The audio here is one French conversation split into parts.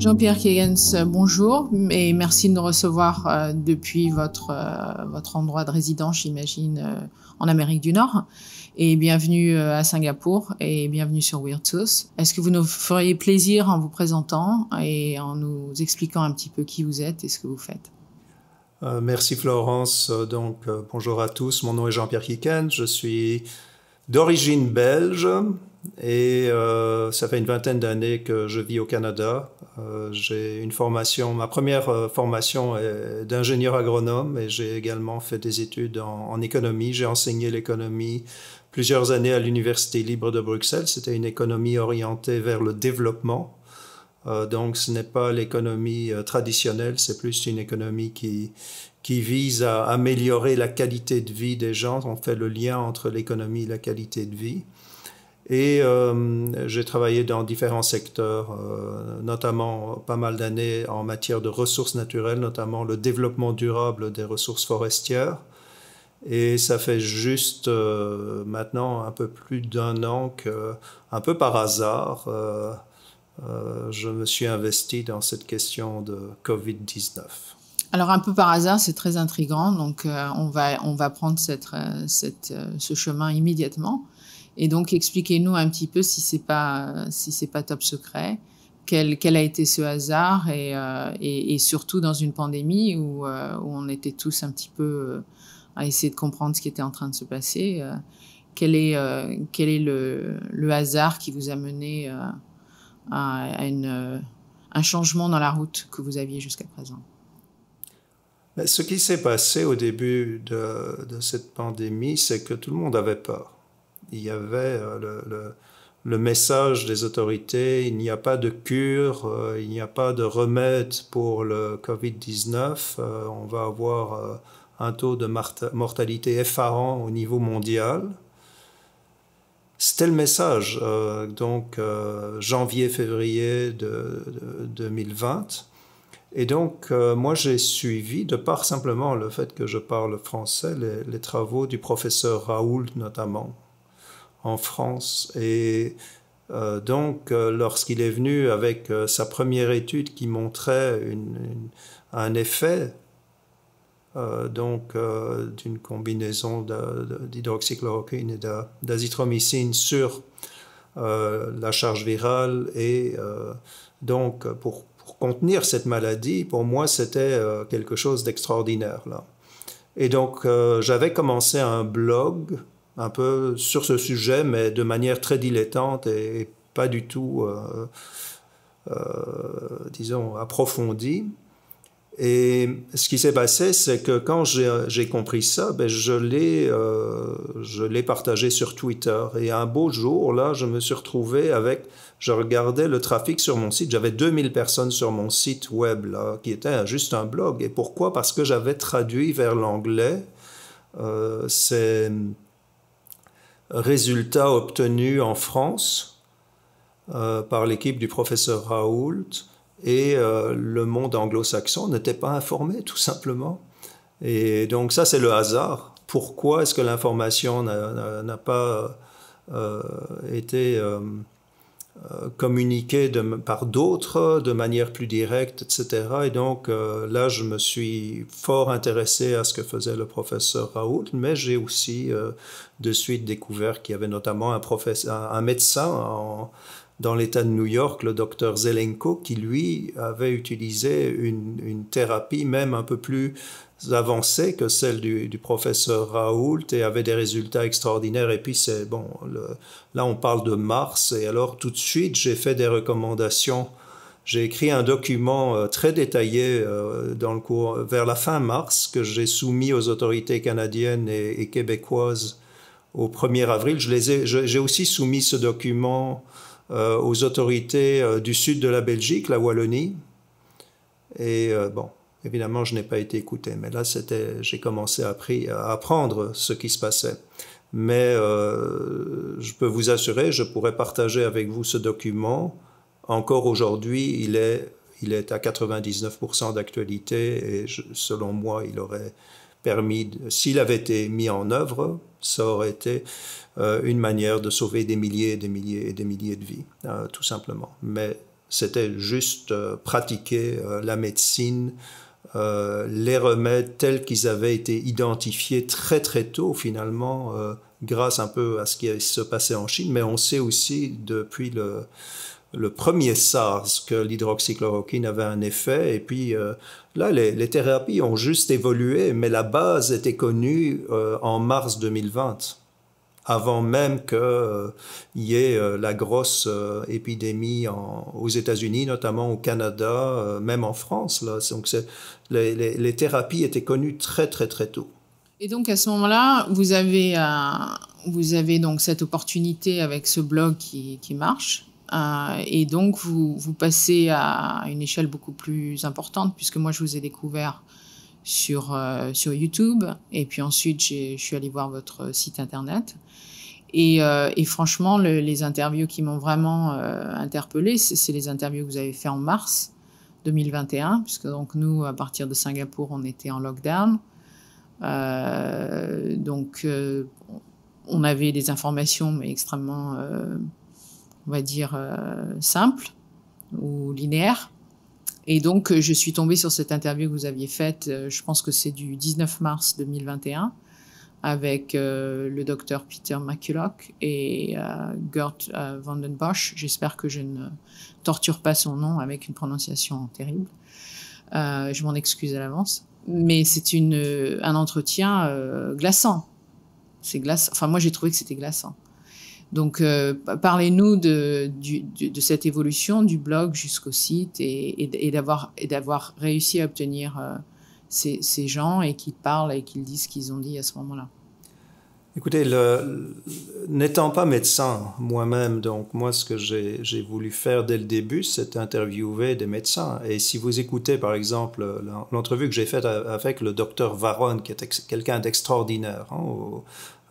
Jean-Pierre kikens, euh, bonjour et merci de nous recevoir euh, depuis votre, euh, votre endroit de résidence, j'imagine, en Amérique du Nord. Et bienvenue à Singapour et bienvenue sur Weird Est-ce que vous nous feriez plaisir en vous présentant et en nous expliquant un petit peu qui vous êtes et ce que vous faites Merci Florence. Donc, bonjour à tous. Mon nom est Jean-Pierre kikens. Je suis d'origine belge. Et euh, ça fait une vingtaine d'années que je vis au Canada. Euh, j'ai une formation, ma première euh, formation est d'ingénieur agronome et j'ai également fait des études en, en économie. J'ai enseigné l'économie plusieurs années à l'Université libre de Bruxelles. C'était une économie orientée vers le développement euh, donc ce n'est pas l'économie euh, traditionnelle, c'est plus une économie qui, qui vise à améliorer la qualité de vie des gens. On fait le lien entre l'économie et la qualité de vie. Et euh, j'ai travaillé dans différents secteurs, notamment pas mal d'années en matière de ressources naturelles, notamment le développement durable des ressources forestières. Et ça fait juste maintenant un peu plus d'un an que, un peu par hasard, euh, je me suis investi dans cette question de Covid-19. Alors un peu par hasard, c'est très intrigant, donc euh, on, va, on va prendre cette, euh, cette, ce chemin immédiatement. Et donc expliquez-nous un petit peu si ce n'est pas, si pas top secret, quel, a été ce hasard, et, surtout dans une pandémie où, on était tous un petit peu à essayer de comprendre ce qui était en train de se passer. quel est, quel est le, le, hasard qui vous a mené à, euh, un changement dans la route que vous aviez jusqu'à présent Ce qui s'est passé au début de, cette pandémie, c'est que tout le monde avait peur. Il y avait euh, le, le message des autorités, il n'y a pas de cure, euh, il n'y a pas de remède pour le Covid-19, on va avoir un taux de mortalité effarant au niveau mondial. C'était le message, euh, donc euh, janvier-février 2020. Et donc, euh, moi, j'ai suivi, de part simplement le fait que je parle français, les, travaux du professeur Raoul, notamment, en France. Et donc, lorsqu'il est venu avec sa première étude qui montrait un effet euh, donc euh, d'une combinaison d'hydroxychloroquine et d'azithromycine sur euh, la charge virale. Et donc, pour, contenir cette maladie, pour moi, c'était quelque chose d'extraordinaire. Et donc, j'avais commencé un blog un peu sur ce sujet, mais de manière très dilettante et, et pas du tout, disons, approfondie. Et ce qui s'est passé, c'est que quand j'ai compris ça, ben euh, je l'ai partagé sur Twitter. Et un beau jour, là, je me suis retrouvé avec, je regardais le trafic sur mon site. J'avais 2000 personnes sur mon site web, là, qui était juste un blog. Et pourquoi Parce que j'avais traduit vers l'anglais euh, ces résultats obtenus en France euh, par l'équipe du professeur Raoult et euh, le monde anglo-saxon n'était pas informé, tout simplement. Et donc ça, c'est le hasard. Pourquoi est-ce que l'information n'a pas euh, été euh, communiquée par d'autres de manière plus directe, etc. Et donc là, je me suis fort intéressé à ce que faisait le professeur Raoult, mais j'ai aussi de suite découvert qu'il y avait notamment un, professeur, un médecin en dans l'État de New York, le docteur Zelenko, qui lui avait utilisé une, thérapie même un peu plus avancée que celle du, professeur Raoult et avait des résultats extraordinaires. Et puis c'est bon, là on parle de mars et alors tout de suite j'ai fait des recommandations. J'ai écrit un document euh, très détaillé euh, dans le vers la fin mars que j'ai soumis aux autorités canadiennes et, et québécoises au 1er avril. J'ai aussi soumis ce document euh, aux autorités euh, du sud de la Belgique, la Wallonie. Et euh, bon, évidemment, je n'ai pas été écouté, mais là, c'était, j'ai commencé à, à, apprendre ce qui se passait. Mais je peux vous assurer, je pourrais partager avec vous ce document. Encore aujourd'hui, il est il est à 99% d'actualité et selon moi, il aurait permis, s'il avait été mis en œuvre, ça aurait été euh, une manière de sauver des milliers et des milliers et des milliers de vies, euh, tout simplement. Mais c'était juste euh, pratiquer la médecine, les remèdes tels qu'ils avaient été identifiés très très tôt finalement, grâce un peu à ce qui se passait en Chine. Mais on sait aussi depuis le premier SARS que l'hydroxychloroquine avait un effet. Et puis là, les, thérapies ont juste évolué, mais la base était connue en mars 2020 avant même qu'il euh, y ait euh, la grosse euh, épidémie aux États-Unis, notamment au Canada, même en France. Là. Donc les, thérapies étaient connues très très très tôt. Et donc à ce moment-là, vous avez vous avez donc cette opportunité avec ce blog qui, marche. et donc vous passez à une échelle beaucoup plus importante puisque moi je vous ai découvert sur, euh, sur YouTube. Et puis ensuite, je suis allée voir votre site internet. Et, euh, franchement, les interviews qui m'ont vraiment euh, interpellée, c'est les interviews que vous avez faites en mars 2021, puisque donc nous, à partir de Singapour, on était en lockdown. donc, on avait des informations, mais extrêmement, on va dire, simples ou linéaires. Et donc, euh, je suis tombée sur cette interview que vous aviez faite, euh, je pense que c'est du 19 mars 2021, avec euh, le docteur Peter McCulloch et Gert van den Bosch. J'espère que je ne torture pas son nom avec une prononciation terrible. je m'en excuse à l'avance. Mais c'est un entretien glaçant. C'est glaçant. Enfin, moi, j'ai trouvé que c'était glaçant. Donc, euh, parlez-nous de, cette évolution du blog jusqu'au site et, d'avoir réussi à obtenir euh, ces, gens et qu'ils parlent et qu'ils disent ce qu'ils ont dit à ce moment-là. Écoutez, n'étant pas médecin moi-même, donc moi ce que j'ai voulu faire dès le début, c'est interviewer des médecins. Et si vous écoutez par exemple l'entrevue que j'ai faite avec le docteur Varon, qui est quelqu'un d'extraordinaire, hein,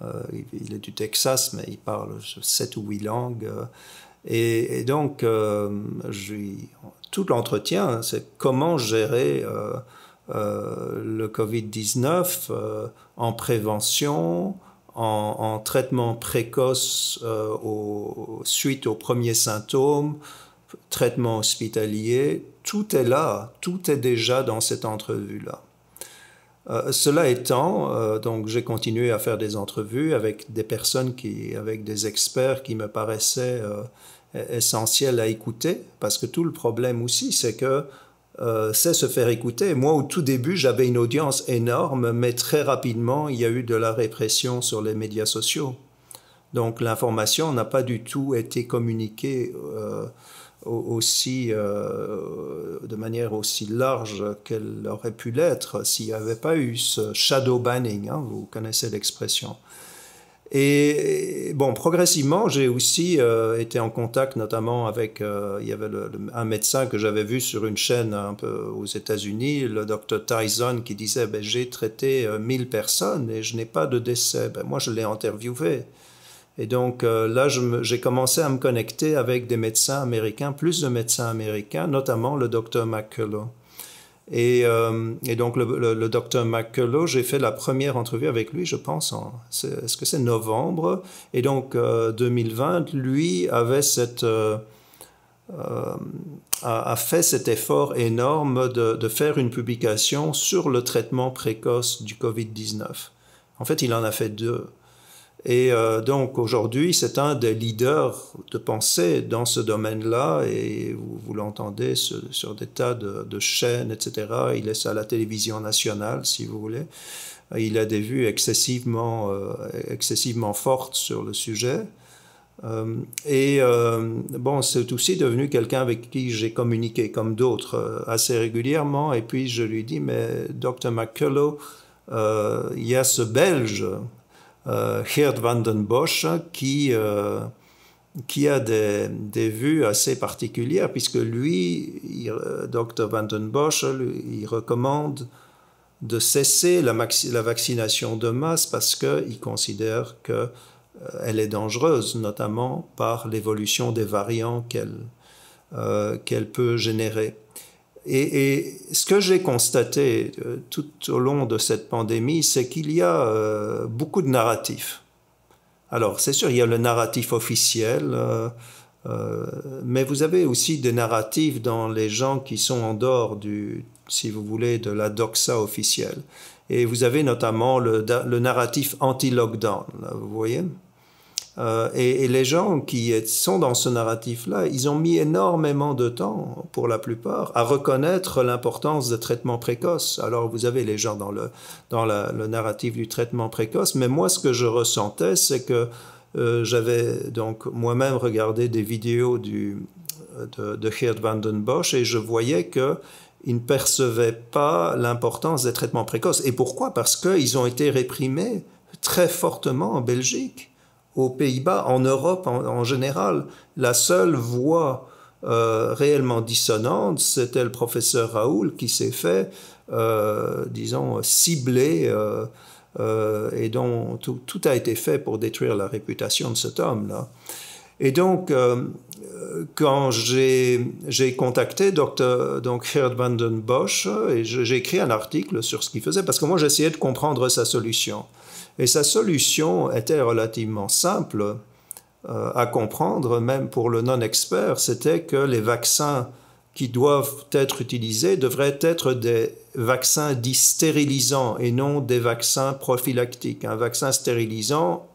euh, il, est du Texas, mais il parle sept ou huit langues. Euh, et, donc, euh, tout l'entretien, hein, c'est comment gérer le Covid-19 en prévention, en, traitement précoce au, suite aux premiers symptômes, traitement hospitalier, tout est là, tout est déjà dans cette entrevue-là. Euh, cela étant, euh, donc j'ai continué à faire des entrevues avec des personnes avec des experts qui me paraissaient euh, essentiels à écouter, parce que tout le problème aussi, c'est que c'est se faire écouter. Moi, au tout début, j'avais une audience énorme, mais très rapidement, il y a eu de la répression sur les médias sociaux. Donc l'information n'a pas du tout été communiquée aussi euh, de manière aussi large qu'elle aurait pu l'être s'il n'y avait pas eu ce shadow banning, hein, vous connaissez l'expression. Et bon, progressivement, j'ai aussi euh, été en contact notamment avec, euh, il y avait un médecin que j'avais vu sur une chaîne un peu aux États-Unis, le docteur Tyson, qui disait, ben, j'ai traité 1000 personnes et je n'ai pas de décès. Ben, moi, je l'ai interviewé. Et donc euh, là, j'ai commencé à me connecter avec des médecins américains, plus de médecins américains, notamment le docteur McCullough. Et, euh, donc le, docteur McCullough, j'ai fait la première entrevue avec lui, je pense, est, ce que c'est novembre Et donc 2020, euh, lui avait cette... A, fait cet effort énorme de, de faire une publication sur le traitement précoce du Covid-19. En fait, il en a fait deux. Et euh, donc aujourd'hui, c'est un des leaders de pensée dans ce domaine-là, et vous, l'entendez sur, des tas de, chaînes, etc. Il est à la télévision nationale, si vous voulez. Il a des vues excessivement, euh, excessivement fortes sur le sujet. Euh, et bon, c'est aussi devenu quelqu'un avec qui j'ai communiqué, comme d'autres, assez régulièrement. Et puis je lui dis, mais Dr. McCullough, il y a ce Belge euh, Gerd van den Bosch, hein, qui, euh, qui a des, des, vues assez particulières, puisque lui, euh, Dr van den Bosch, il recommande de cesser la, vaccination de masse parce qu'il considère qu'elle est dangereuse, notamment par l'évolution des variants qu'elle peut générer. Et, ce que j'ai constaté euh, tout au long de cette pandémie, c'est qu'il y a euh, beaucoup de narratifs. Alors, c'est sûr, il y a le narratif officiel, euh, mais vous avez aussi des narratifs dans les gens qui sont en dehors du, si vous voulez, de la doxa officielle. Et vous avez notamment le, le narratif anti-lockdown, vous voyez euh, et, les gens qui sont dans ce narratif-là, ils ont mis énormément de temps, pour la plupart, à reconnaître l'importance des traitement précoce. Alors vous avez les gens dans le, dans le narratif du traitement précoce, mais moi ce que je ressentais, c'est que euh, j'avais donc moi-même regardé des vidéos de, de Geert van den Bosch et je voyais que ils ne percevaient pas l'importance des traitements précoces. Et pourquoi Parce qu'ils ont été réprimés très fortement en Belgique aux Pays-Bas, en Europe en, général, la seule voix euh, réellement dissonante, c'était le professeur Raoul qui s'est fait, euh, disons, cibler euh, et dont tout, a été fait pour détruire la réputation de cet homme-là. Et donc, quand j'ai contacté donc Gerd van den Bosch, et j'ai écrit un article sur ce qu'il faisait, parce que moi j'essayais de comprendre sa solution. Et sa solution était relativement simple euh, à comprendre, même pour le non-expert, c'était que les vaccins qui doivent être utilisés devraient être des vaccins dits stérilisants et non des vaccins prophylactiques. Un vaccin stérilisant,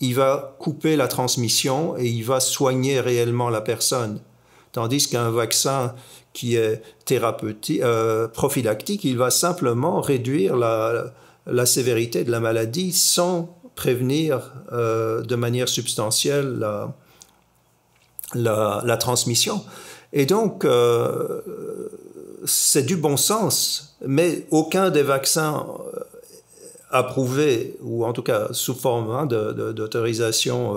il va couper la transmission et il va soigner réellement la personne. Tandis qu'un vaccin qui est thérapeutique, euh, prophylactique, il va simplement réduire la, la sévérité de la maladie sans prévenir euh, de manière substantielle la, transmission. Et donc, euh, c'est du bon sens, mais aucun des vaccins euh, approuvés, ou en tout cas sous forme hein, d'autorisation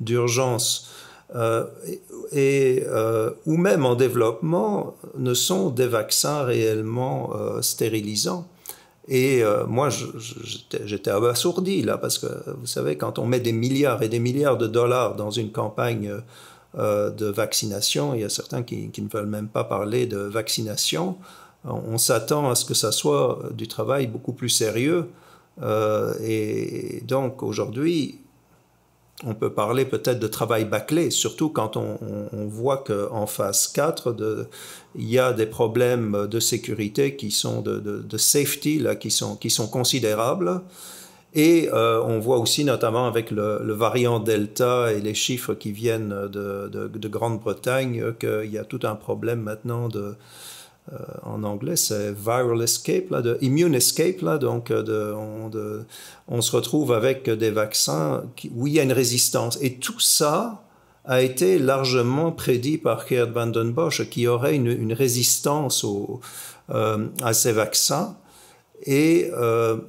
d'urgence, et, ou même en développement, ne sont des vaccins réellement stérilisants. Et euh, moi, j'étais abasourdi là, parce que vous savez, quand on met des milliards et des milliards de dollars dans une campagne euh, euh, de vaccination, il y a certains qui, ne veulent même pas parler de vaccination, on, s'attend à ce que ça soit du travail beaucoup plus sérieux. et donc aujourd'hui, on peut parler peut-être de travail bâclé, surtout quand on, voit qu'en phase 4, de, il y a des problèmes de sécurité qui sont de, safety, là, qui, sont, considérables. Et euh, on voit aussi, notamment avec le, variant Delta et les chiffres qui viennent de, de Grande-Bretagne, qu'il y a tout un problème maintenant de, euh, en anglais, c'est Viral Escape, là, de Immune Escape, là, donc euh, on, se retrouve avec des vaccins où il y a une résistance. Et tout ça a été largement prédit par Kurt van Bosch, qui aurait une, résistance euh, à ces vaccins. Et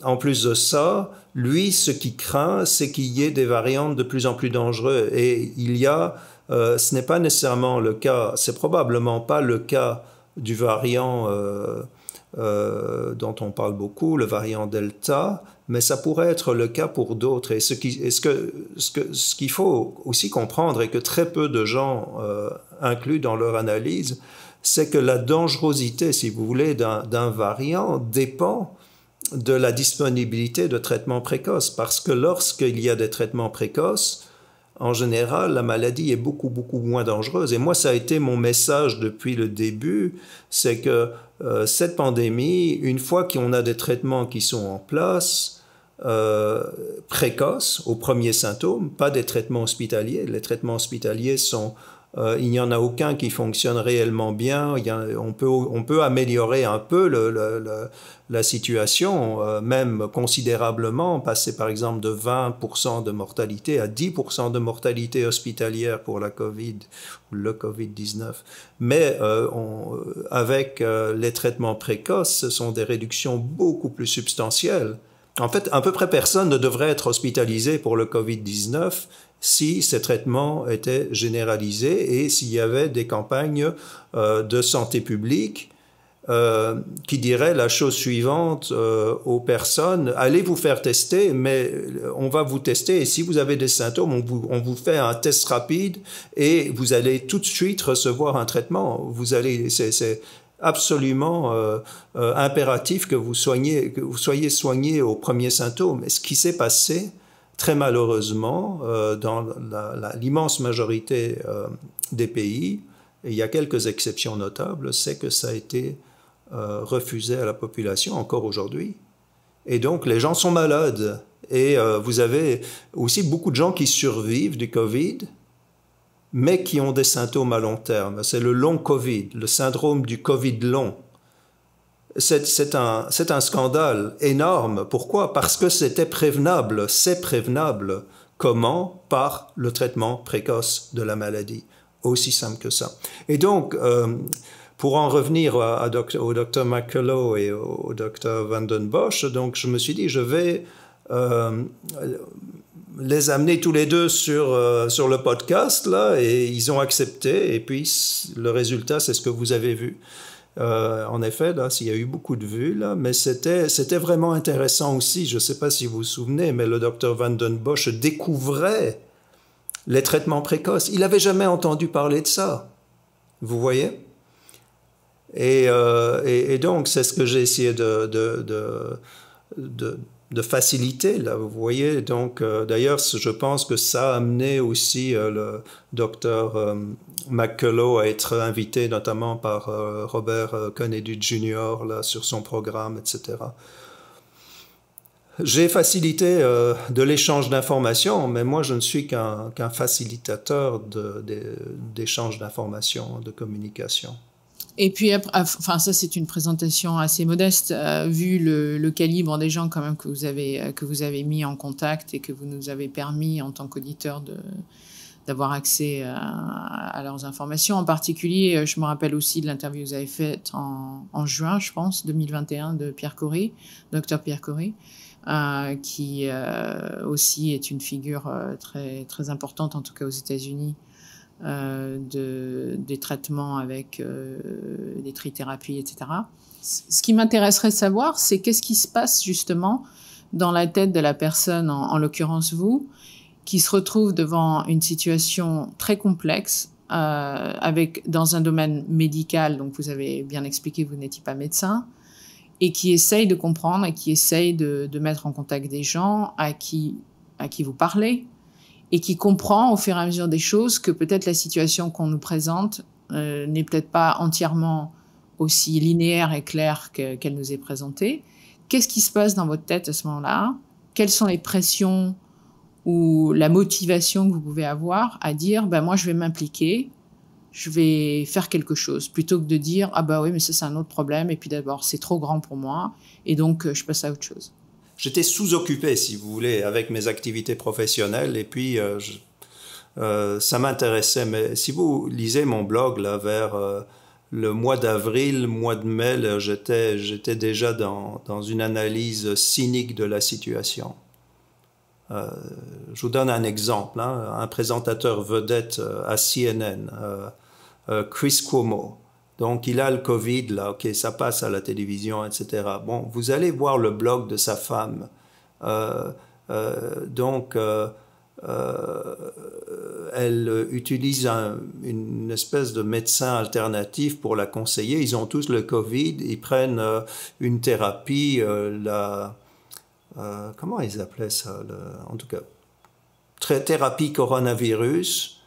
en plus de ça, lui, ce qu'il craint, c'est qu'il y ait des variantes de plus en plus dangereuses. Et il y a, ce n'est pas nécessairement le cas, c'est probablement pas le cas du variant euh, euh, dont on parle beaucoup, le variant Delta, mais ça pourrait être le cas pour d'autres. Et ce qu'il ce que, ce faut aussi comprendre, et que très peu de gens euh, incluent dans leur analyse, c'est que la dangerosité, si vous voulez, d'un variant dépend de la disponibilité de traitements précoces, parce que lorsqu'il y a des traitements précoces, en général, la maladie est beaucoup, beaucoup moins dangereuse. Et moi, ça a été mon message depuis le début, c'est que euh, cette pandémie, une fois qu'on a des traitements qui sont en place, euh, précoces aux premiers symptômes, pas des traitements hospitaliers. Les traitements hospitaliers sont euh, il n'y en a aucun qui fonctionne réellement bien. on, peut, améliorer un peu la situation, euh, même considérablement, passer par exemple de 20% de mortalité à 10% de mortalité hospitalière pour la COVID le COVID-19. Mais euh, avec les traitements précoces, ce sont des réductions beaucoup plus substantielles. En fait, à peu près personne ne devrait être hospitalisé pour le COVID-19 si ces traitements étaient généralisés et s'il y avait des campagnes euh, de santé publique euh, qui diraient la chose suivante euh, aux personnes, allez vous faire tester, mais on va vous tester et si vous avez des symptômes, on vous, fait un test rapide et vous allez tout de suite recevoir un traitement. Vous allez, c'est, absolument impératif que vous, que vous soyez soigné aux premiers symptômes. Et ce qui s'est passé Très malheureusement, euh, dans l'immense majorité euh, des pays, et il y a quelques exceptions notables, c'est que ça a été euh, refusé à la population encore aujourd'hui. Et donc les gens sont malades. Et vous avez aussi beaucoup de gens qui survivent du Covid, mais qui ont des symptômes à long terme. C'est le long Covid, le syndrome du Covid long c'est un, scandale énorme. Pourquoi Parce que c'était prévenable, c'est prévenable. Comment Par le traitement précoce de la maladie. Aussi simple que ça. Et donc, euh, pour en revenir au docteur McCullough et au docteur Vandenbosch, donc je me suis dit, je vais euh, les amener tous les deux sur, euh, sur le podcast, là, et ils ont accepté. Et puis, le résultat, c'est ce que vous avez vu. Euh, en effet, là, il y a eu beaucoup de vues, là, mais c'était, c'était vraiment intéressant aussi. Je ne sais pas si vous vous souvenez, mais le docteur Van den Bosch découvrait les traitements précoces. Il n'avait jamais entendu parler de ça. Vous voyez euh, et, donc, c'est ce que j'ai essayé de, de, de de facilité. Là, vous voyez, donc euh, d'ailleurs, je pense que ça a amené aussi euh, le docteur euh, McCullough à être invité notamment par Robert Kennedy Jr. Là, sur son programme, etc. J'ai facilité de l'échange d'informations, mais moi je ne suis qu'un facilitateur d'échange d'informations, de communication. Et puis, ah, enfin, ça, c'est une présentation assez modeste, euh, vu le, calibre des gens quand même que vous avez euh, que vous avez mis en contact et que vous nous avez permis en tant qu'auditeur d'avoir accès à, leurs informations. En particulier, euh, je me rappelle aussi de l'interview que vous avez faite en, juin, je pense, 2021, de Pierre Coré, docteur Pierre Coré, qui aussi est une figure très très importante, en tout cas aux États-Unis. Euh, de, des traitements avec euh, des trithérapies, etc. Ce qui m'intéresserait de savoir, c'est qu'est-ce qui se passe justement dans la tête de la personne, en, l'occurrence vous, qui se retrouve devant une situation très complexe euh, dans un domaine médical, donc vous avez bien expliqué, vous n'étiez pas médecin, et qui essaye de comprendre et qui essaye de, mettre en contact des gens à qui vous parlez, et qui comprend au fur et à mesure des choses que peut-être la situation qu'on nous présente euh, n'est peut-être pas entièrement aussi linéaire et claire qu'elle nous est présentée. Qu'est-ce qui se passe dans votre tête à ce moment-là Quelles sont les pressions ou la motivation que vous pouvez avoir à dire ben moi je vais m'impliquer, je vais faire quelque chose plutôt que de dire ah bah oui mais ça c'est un autre problème et puis d'abord c'est trop grand pour moi et donc euh, je passe à autre chose j'étais sous-occupé, si vous voulez, avec mes activités professionnelles. Et puis, euh, euh, ça m'intéressait. Mais si vous lisez mon blog, là, vers euh, le mois d'avril, mois de mai, j'étais, déjà dans, dans, une analyse cynique de la situation. je vous donne un exemple. Hein. un présentateur vedette à CNN, Chris Cuomo, donc il a le Covid, là, ok, ça passe à la télévision, etc. Bon, vous allez voir le blog de sa femme. Euh, euh, donc, euh, elle utilise une espèce de médecin alternatif pour la conseiller. Ils ont tous le Covid, ils prennent une thérapie, la, comment ils appelaient ça, en tout cas, thérapie coronavirus.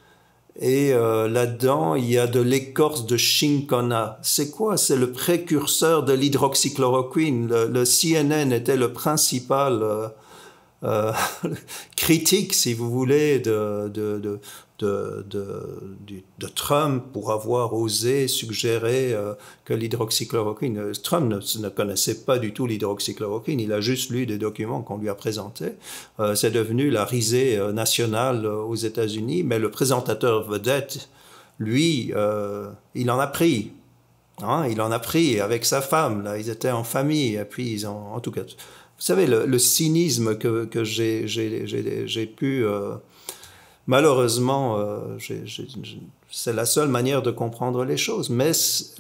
Et euh, là-dedans, il y a de l'écorce de Shinkona. C'est quoi C'est le précurseur de l'hydroxychloroquine. Le, CNN était le principal euh, euh, critique, si vous voulez, de, de, de, Trump pour avoir osé suggérer euh, que l'hydroxychloroquine. Euh, Trump ne, connaissait pas du tout l'hydroxychloroquine, il a juste lu des documents qu'on lui a présentés. Euh, c'est devenu la risée nationale aux États-Unis, mais le présentateur vedette, lui, il en a pris. Hein, il en a pris avec sa femme, là, ils étaient en famille, et puis ils ont, en tout cas, vous savez, le, cynisme que, que j'ai pu Malheureusement, euh, c'est la seule manière de comprendre les choses. Mais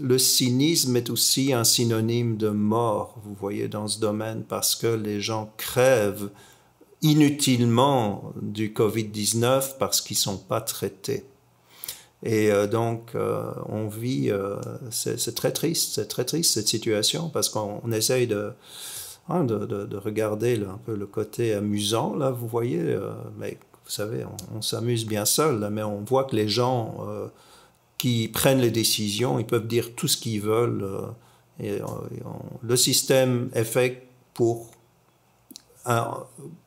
le cynisme est aussi un synonyme de mort, vous voyez, dans ce domaine, parce que les gens crèvent inutilement du Covid-19 parce qu'ils ne sont pas traités. Et euh, donc, euh, on vit, c'est très triste, c'est très triste cette situation, parce qu'on essaye de... Hein, regarder un peu le côté amusant, là, vous voyez, mais vous savez, on, s'amuse bien seul, mais on voit que les gens euh, qui prennent les décisions, ils peuvent dire tout ce qu'ils veulent. Euh, et, euh, le système est fait pour,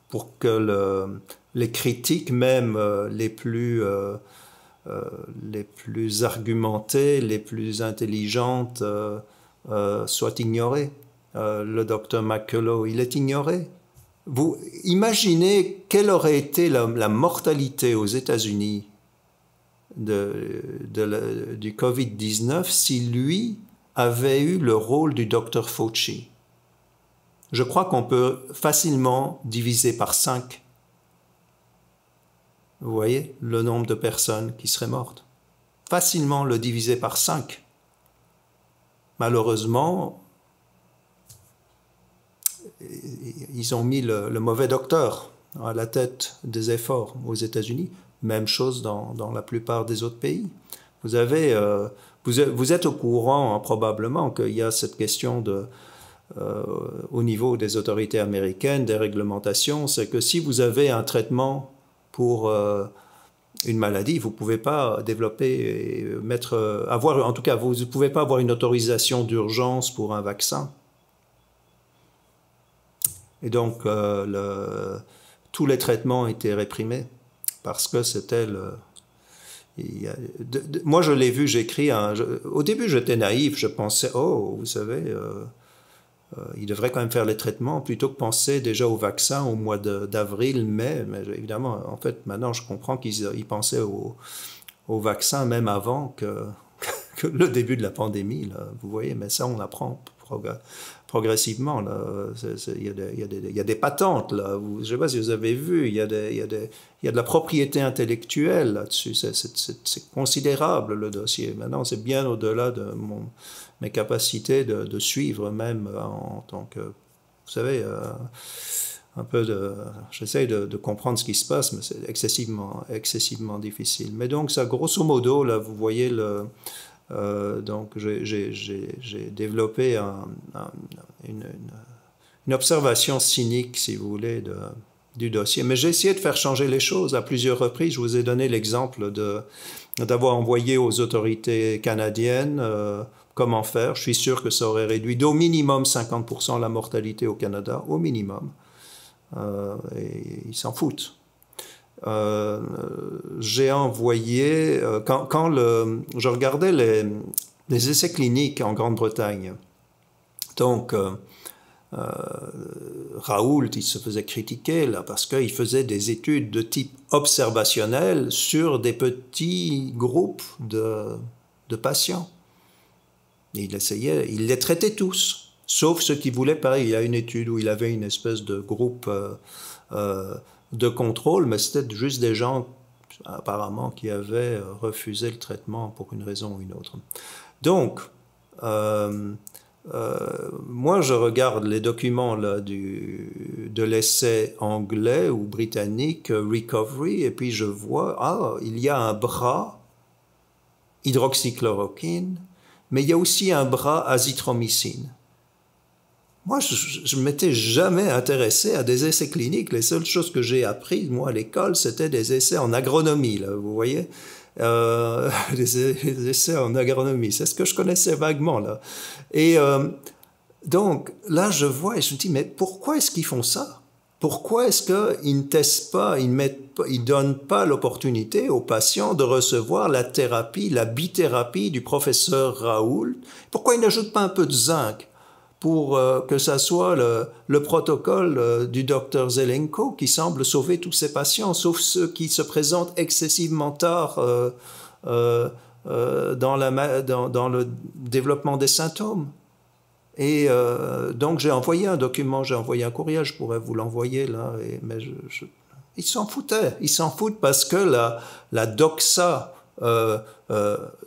pour que les critiques, même les plus... les plus argumentées, les plus intelligentes, soient ignorées. le docteur McCullough, il est ignoré vous imaginez quelle aurait été la, mortalité aux États-Unis du Covid-19 si lui avait eu le rôle du docteur Fauci. Je crois qu'on peut facilement diviser par 5, vous voyez, le nombre de personnes qui seraient mortes. Facilement le diviser par 5. Malheureusement, ils ont mis le, mauvais docteur à la tête des efforts aux États-Unis. Même chose dans, la plupart des autres pays. Vous euh, êtes au courant hein, probablement qu'il y a cette question de, euh, au niveau des autorités américaines, des réglementations, c'est que si vous avez un traitement pour euh, une maladie, vous ne pouvez pas développer et mettre, avoir, en tout cas, vous ne pouvez pas avoir une autorisation d'urgence pour un vaccin et donc, euh, le, tous les traitements étaient réprimés parce que c'était le. moi, je l'ai vu, j'écris. Au début, j'étais naïf, je pensais, oh, vous savez, ils euh, devraient euh, il devrait quand même faire les traitements plutôt que penser déjà au vaccin au mois d'avril, mai. Mais évidemment, en fait, maintenant, je comprends qu'ils pensaient au, vaccin même avant que, que, le début de la pandémie. Là, vous voyez, mais ça, on apprend progressivement. Il y, y, a des patentes là. je ne sais pas si vous avez vu. Il y, y, y, a de la propriété intellectuelle là-dessus. C'est considérable le dossier. Maintenant, c'est bien au-delà de mon, mes capacités de, suivre même euh, en, tant que, vous savez. Euh, un peu de, j'essaye de, de, comprendre ce qui se passe, mais c'est excessivement, excessivement difficile. Mais donc ça, grosso modo, là, vous voyez le, euh, donc j'ai développé une, observation cynique, si vous voulez, de, du dossier. Mais j'ai essayé de faire changer les choses à plusieurs reprises. Je vous ai donné l'exemple d'avoir envoyé aux autorités canadiennes euh, comment faire. Je suis sûr que ça aurait réduit d'au minimum 50% la mortalité au Canada, au minimum. Euh, et ils s'en foutent. Euh, j'ai envoyé, euh, quand, je regardais les, essais cliniques en Grande-Bretagne, donc euh, Raoult, il se faisait critiquer là parce qu'il faisait des études de type observationnel sur des petits groupes de, patients. il essayait, il les traitait tous, sauf ceux qui voulaient. Pareil, il y a une étude où il avait une espèce de groupe de contrôle, mais c'était juste des gens apparemment qui avaient euh, refusé le traitement pour une raison ou une autre. Donc, euh, euh, moi, je regarde les documents là, de l'essai anglais ou britannique Recovery, et puis je vois, ah, il y a un bras hydroxychloroquine, mais il y a aussi un bras azithromycine. Moi, je ne m'étais jamais intéressé à des essais cliniques. Les seules choses que j'ai apprises, moi, à l'école, c'était des essais en agronomie, là, vous voyez euh, des, essais en agronomie. C'est ce que je connaissais vaguement, là. Et euh, donc, là, je vois et je me dis, mais pourquoi est-ce qu'ils font ça Pourquoi est-ce qu'ils ne testent pas, ils ne donnent pas l'opportunité aux patients de recevoir la thérapie, la bithérapie du professeur Raoul Pourquoi ils n'ajoutent pas un peu de zinc pour euh, que ça soit le, protocole euh, du docteur Zelenko qui semble sauver tous ses patients, sauf ceux qui se présentent excessivement tard euh, dans, le développement des symptômes. Et donc j'ai envoyé un document, j'ai envoyé un courrier, je pourrais vous l'envoyer là, mais je, ils s'en foutaient, ils s'en foutent parce que la, la doxa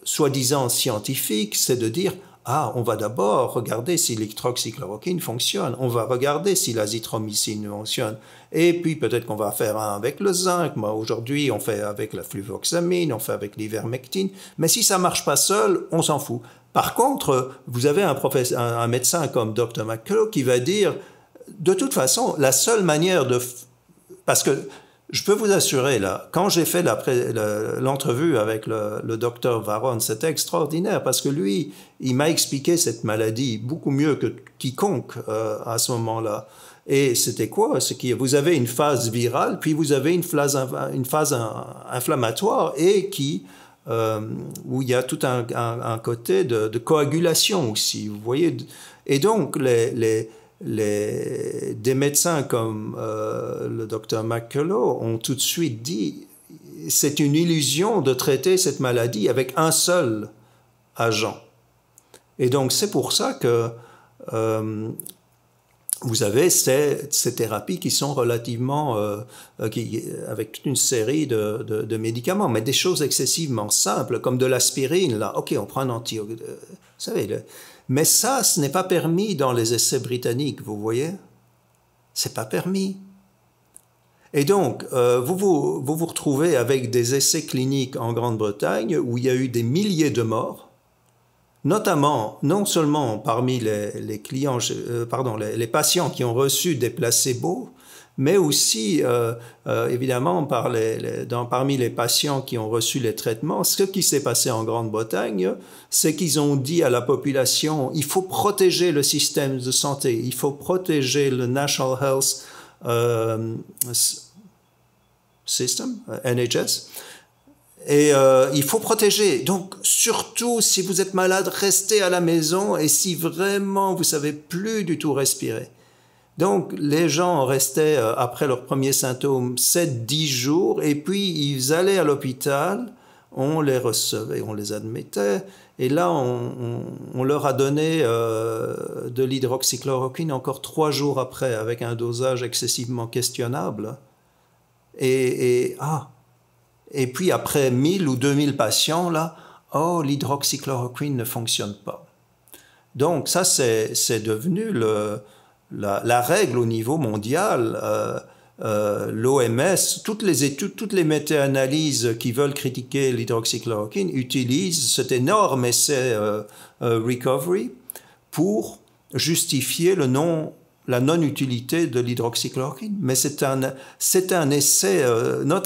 soi-disant scientifique, c'est de dire ah, on va d'abord regarder si l'hydroxychloroquine fonctionne, on va regarder si l'azithromycine fonctionne, et puis peut-être qu'on va faire un avec le zinc, moi aujourd'hui on fait avec la fluvoxamine, on fait avec l'ivermectine, mais si ça marche pas seul, on s'en fout. Par contre, vous avez un, médecin comme Dr. McClough qui va dire, de toute façon, la seule manière de... Parce que je peux vous assurer, là, quand j'ai fait l'entrevue avec le, docteur Varon, c'était extraordinaire parce que lui, il m'a expliqué cette maladie beaucoup mieux que quiconque euh, à ce moment-là. Et c'était quoi C'est que vous avez une phase virale, puis vous avez une phase, une phase inflammatoire et qui euh, où il y a tout un, côté de, de, coagulation aussi. Vous voyez, et donc les, les les, des médecins comme euh, le docteur McCullough ont tout de suite dit c'est une illusion de traiter cette maladie avec un seul agent. Et donc c'est pour ça que euh, vous avez ces, thérapies qui sont relativement, euh, qui, avec une série de, médicaments, mais des choses excessivement simples, comme de l'aspirine, là, ok, on prend un Vous savez, mais ça, ce n'est pas permis dans les essais britanniques, vous voyez C'est pas permis. Et donc, euh, vous, vous, vous vous retrouvez avec des essais cliniques en Grande-Bretagne où il y a eu des milliers de morts, notamment, non seulement parmi les, les, euh, les patients qui ont reçu des placebos, mais aussi euh, euh évidemment par les, dans, parmi les patients qui ont reçu les traitements. Ce qui s'est passé en Grande-Bretagne, c'est qu'ils ont dit à la population, il faut protéger le système de santé, il faut protéger le National Health euh, System, NHS. Et euh, il faut protéger. Donc surtout, si vous êtes malade, restez à la maison et si vraiment vous savez plus du tout respirer, donc les gens restaient euh, après leurs premiers symptômes 7-10 jours et puis ils allaient à l'hôpital, on les recevait, on les admettait et là on, leur a donné euh, de l'hydroxychloroquine encore 3 jours après avec un dosage excessivement questionnable. Et, et, ah, et puis après 1000 ou 2000 patients, là, oh, l'hydroxychloroquine ne fonctionne pas. Donc ça, c'est devenu le, la, règle au niveau mondial. Euh, euh, L'OMS, toutes les études, toutes les méta-analyses qui veulent critiquer l'hydroxychloroquine utilisent cet énorme essai euh, Recovery pour justifier le non, la non-utilité de l'hydroxychloroquine. Mais c'est un, c'est un essai, not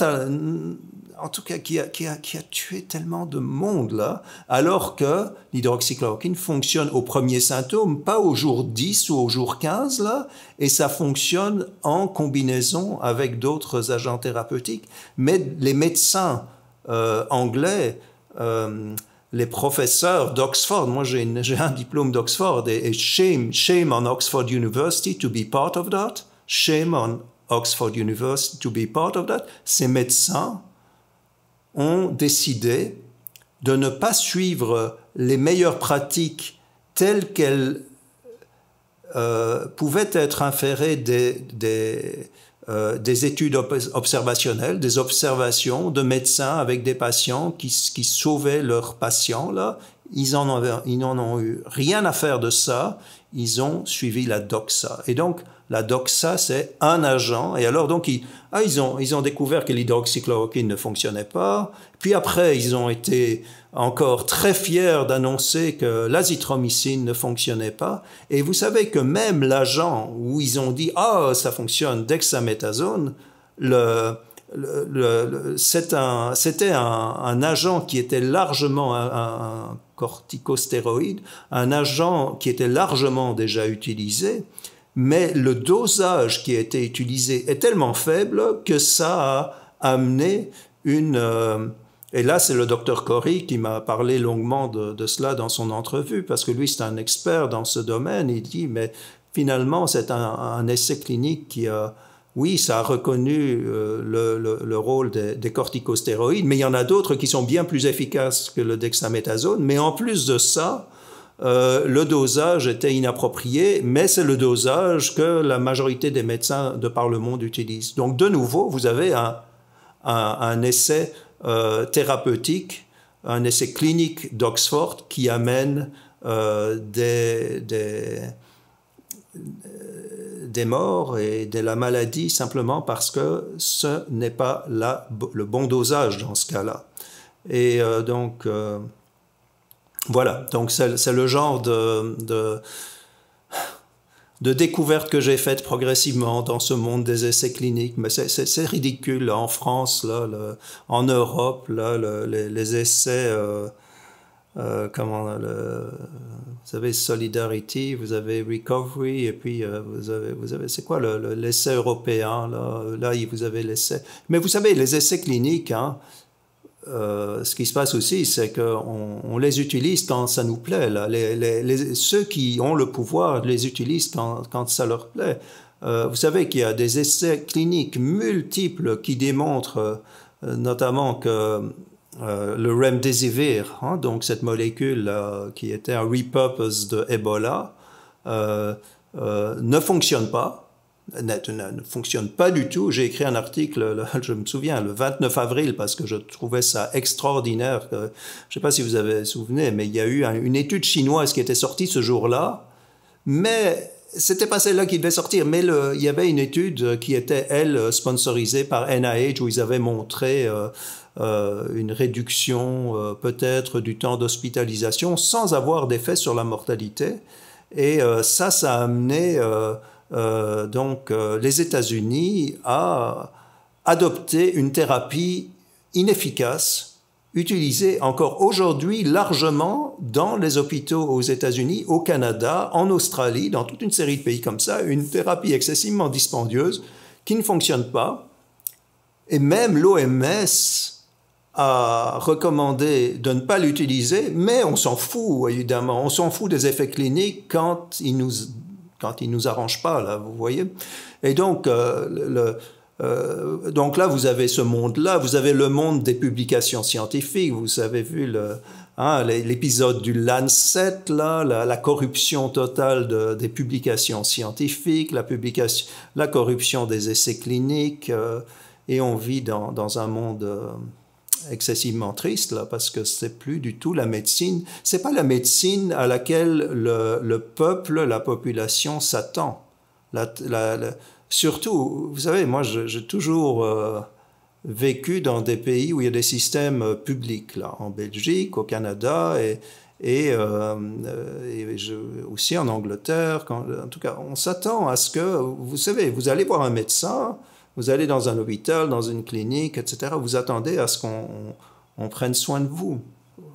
en tout cas, qui a, qui, a, tué tellement de monde là, alors que l'hydroxychloroquine fonctionne au premier symptôme, pas au jour 10 ou au jour 15 là, et ça fonctionne en combinaison avec d'autres agents thérapeutiques. Mais les médecins euh, anglais, euh, les professeurs d'Oxford, moi j'ai un diplôme d'Oxford, et, shame, shame on Oxford University to be part of that, shame on Oxford University to be part of that, ces médecins ont décidé de ne pas suivre les meilleures pratiques telles qu'elles euh, pouvaient être inférées des, euh, études observationnelles, des observations de médecins avec des patients qui, qui sauvaient leurs patients. Là. Ils n'en ont, ont eu rien à faire de ça, ils ont suivi la doxa. Et donc, la doxa, c'est un agent. Et alors, donc, ah, ils, ont, ils ont découvert que l'hydroxychloroquine ne fonctionnait pas. Puis après, ils ont été encore très fiers d'annoncer que l'azithromycine ne fonctionnait pas. Et vous savez que même l'agent où ils ont dit, ah, ça fonctionne, dexaméthasone, le, c'était un, agent qui était largement un, corticostéroïde, un agent qui était largement déjà utilisé mais le dosage qui a été utilisé est tellement faible que ça a amené une... Euh, et là, c'est le docteur Corey qui m'a parlé longuement de, cela dans son entrevue, parce que lui, c'est un expert dans ce domaine. Il dit, mais finalement, c'est un, essai clinique qui a, oui, ça a reconnu euh, le, rôle des, corticostéroïdes, mais il y en a d'autres qui sont bien plus efficaces que le dexamétasone. Mais en plus de ça, euh, le dosage était inapproprié, mais c'est le dosage que la majorité des médecins de par le monde utilisent. Donc de nouveau, vous avez un, essai euh, thérapeutique, un essai clinique d'Oxford qui amène euh, des, des, morts et de la maladie simplement parce que ce n'est pas le bon dosage dans ce cas-là. Et donc... Voilà, donc c'est le genre de, de, découverte que j'ai faite progressivement dans ce monde des essais cliniques. Mais c'est ridicule, en France, en Europe, les, essais... Euh, euh, comment vous avez Solidarity, vous avez Recovery, et puis euh, vous avez, vous c'est quoi l'essai le, européen là, là, vous avez l'essai. Mais vous savez, les essais cliniques, hein, euh, ce qui se passe aussi, c'est qu'on les utilise quand ça nous plaît. ceux qui ont le pouvoir les utilisent quand, ça leur plaît. Euh, vous savez qu'il y a des essais cliniques multiples qui démontrent euh, notamment que le remdesivir, hein, donc cette molécule qui était un repurpose de Ebola, ne fonctionne pas ne, fonctionne pas du tout. J'ai écrit un article, je me souviens, le 29 avril, parce que je trouvais ça extraordinaire. je ne sais pas si vous avez souvenez, mais il y a eu une étude chinoise qui était sortie ce jour-là, mais c'était pas celle-là qui devait sortir, mais il y avait une étude qui était, elle, sponsorisée par NIH, où ils avaient montré euh, euh, une réduction euh, peut-être du temps d'hospitalisation sans avoir d'effet sur la mortalité. Et ça, ça a amené... Euh, donc euh, les États-Unis a adopté une thérapie inefficace, utilisée encore aujourd'hui largement dans les hôpitaux aux États-Unis, au Canada, en Australie, dans toute une série de pays comme ça, une thérapie excessivement dispendieuse qui ne fonctionne pas. Et même l'OMS a recommandé de ne pas l'utiliser, mais on s'en fout, évidemment, on s'en fout des effets cliniques quand ils nous quand il nous arrange pas, là, vous voyez. Et donc, euh, le, euh, donc là, vous avez ce monde-là, vous avez le monde des publications scientifiques, vous avez vu hein, l'épisode du Lancet, là, la, corruption totale des publications scientifiques, la, publication, la corruption des essais cliniques, euh, et on vit dans un monde excessivement triste là, parce que c'est plus du tout la médecine. C'est pas la médecine à laquelle le, le peuple, la population s'attend. surtout, vous savez, moi j'ai toujours euh, vécu dans des pays où il y a des systèmes euh, publics, là, en Belgique, au Canada et, euh, aussi en Angleterre. en tout cas, on s'attend à ce que, vous savez, vous allez voir un médecin, vous allez dans un hôpital, dans une clinique, etc. Vous attendez à ce qu'on prenne soin de vous.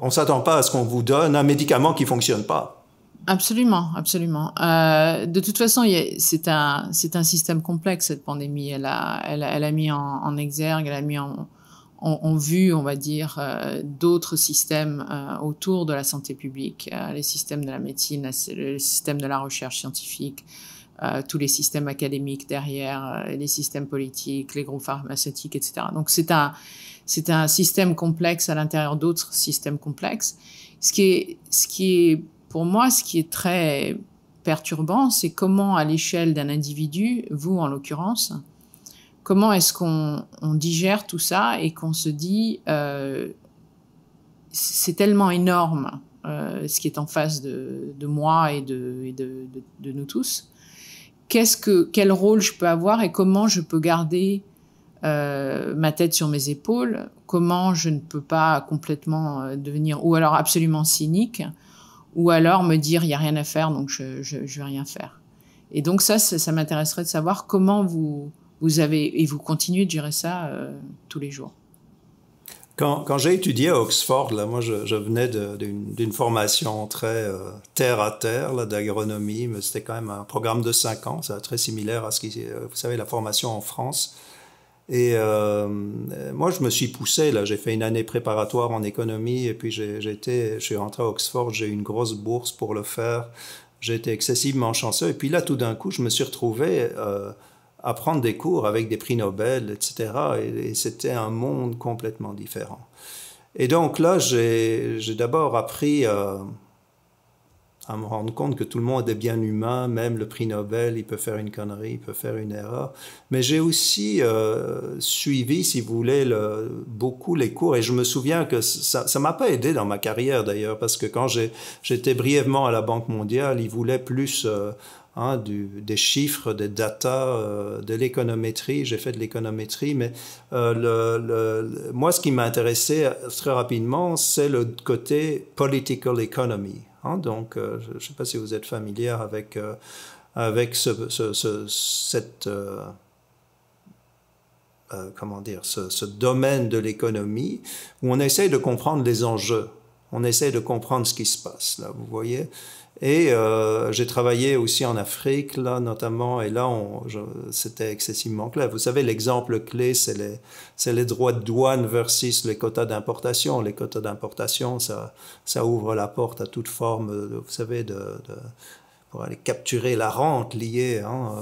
On ne s'attend pas à ce qu'on vous donne un médicament qui ne fonctionne pas. Absolument, absolument. Euh, de toute façon, c'est un, système complexe, cette pandémie. Elle a, mis en, exergue, elle a mis en, vue, on va dire, euh, d'autres systèmes euh, autour de la santé publique, les systèmes de la médecine, le système de la recherche scientifique, euh, tous les systèmes académiques derrière, euh, les systèmes politiques, les groupes pharmaceutiques, etc. Donc c'est un, système complexe à l'intérieur d'autres systèmes complexes. Ce qui est, pour moi, ce qui est très perturbant, c'est comment à l'échelle d'un individu, vous en l'occurrence, comment est-ce qu'on digère tout ça et qu'on se dit euh, c'est tellement énorme ce qui est en face de, moi et, de, nous tous ce que quel rôle je peux avoir et comment je peux garder euh, ma tête sur mes épaules, comment je ne peux pas complètement euh, devenir ou alors absolument cynique, ou alors me dire il y a rien à faire donc je je, vais rien faire. Et donc ça ça, m'intéresserait de savoir comment vous vous avez et vous continuez de gérer ça euh, tous les jours. Quand, j'ai étudié à Oxford, là, moi, je, venais d'une formation très euh, terre à terre d'agronomie, mais c'était quand même un programme de 5 ans, très similaire à ce qui, euh, vous savez, la formation en France. Et euh, moi, je me suis poussé. Là, j'ai fait une année préparatoire en économie, et puis j'étais, je suis rentré à Oxford. J'ai eu une grosse bourse pour le faire. J'ai été excessivement chanceux. Et puis là, tout d'un coup, je me suis retrouvé à prendre des cours avec des prix Nobel, etc. Et, c'était un monde complètement différent. Et donc là, j'ai d'abord appris euh, à me rendre compte que tout le monde est bien humain, même le prix Nobel, il peut faire une connerie, il peut faire une erreur. Mais j'ai aussi euh, suivi, si vous voulez, le, beaucoup les cours. Et je me souviens que ça ne m'a pas aidé dans ma carrière d'ailleurs, parce que quand j'étais brièvement à la Banque mondiale, ils voulaient plus... Euh, Hein, du, des chiffres, des data, euh, de l'économétrie. J'ai fait de l'économétrie, mais euh, moi, ce qui m'a intéressé euh, très rapidement, c'est le côté political economy. Hein. donc, je ne sais pas si vous êtes familière avec, avec ce, cette... comment dire, ce, domaine de l'économie où on essaie de comprendre les enjeux, on essaie de comprendre ce qui se passe. Là, vous voyez, et euh, j'ai travaillé aussi en Afrique, là notamment, et là c'était excessivement clair. Vous savez, l'exemple clé, c'est les, les, droits de douane versus les quotas d'importation. Les quotas d'importation, ça, ça, ouvre la porte à toute forme, vous savez, de pour aller capturer la rente liée hein,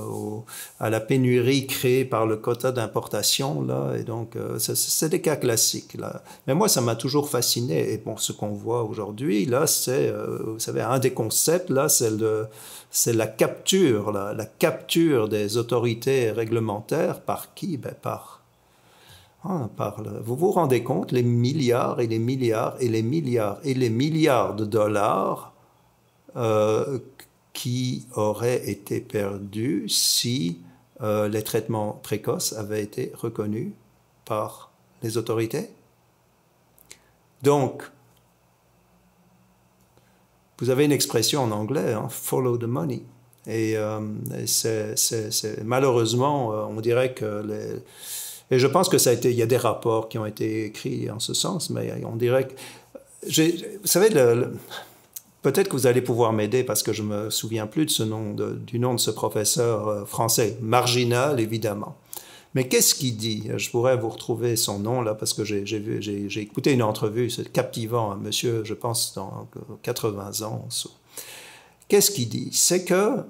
à la pénurie créée par le quota d'importation là et donc euh, c'est des cas classiques là mais moi ça m'a toujours fasciné et bon ce qu'on voit aujourd'hui là c'est euh, vous savez un des concepts là c'est de c'est la capture la capture des autorités réglementaires par qui ben par hein, Vous vous rendez compte, les milliards et les milliards et les milliards et les milliards de dollars euh, qui aurait été perdus si euh, les traitements précoces avaient été reconnus par les autorités. Donc, vous avez une expression en anglais, hein, follow the money. Et, euh, c'est, malheureusement, euh, on dirait que les, et je pense que ça a été, il y a des rapports qui ont été écrits en ce sens, mais on dirait que, vous savez, le Peut-être que vous allez pouvoir m'aider parce que je me souviens plus de ce nom du nom de ce professeur euh, français, marginal évidemment. Mais qu'est-ce qu'il dit Je pourrais vous retrouver son nom là parce que j'ai écouté une entrevue, c'est captivant, hein, monsieur, je pense, dans 80 euh, ans. Qu'est-ce qu'il dit C'est que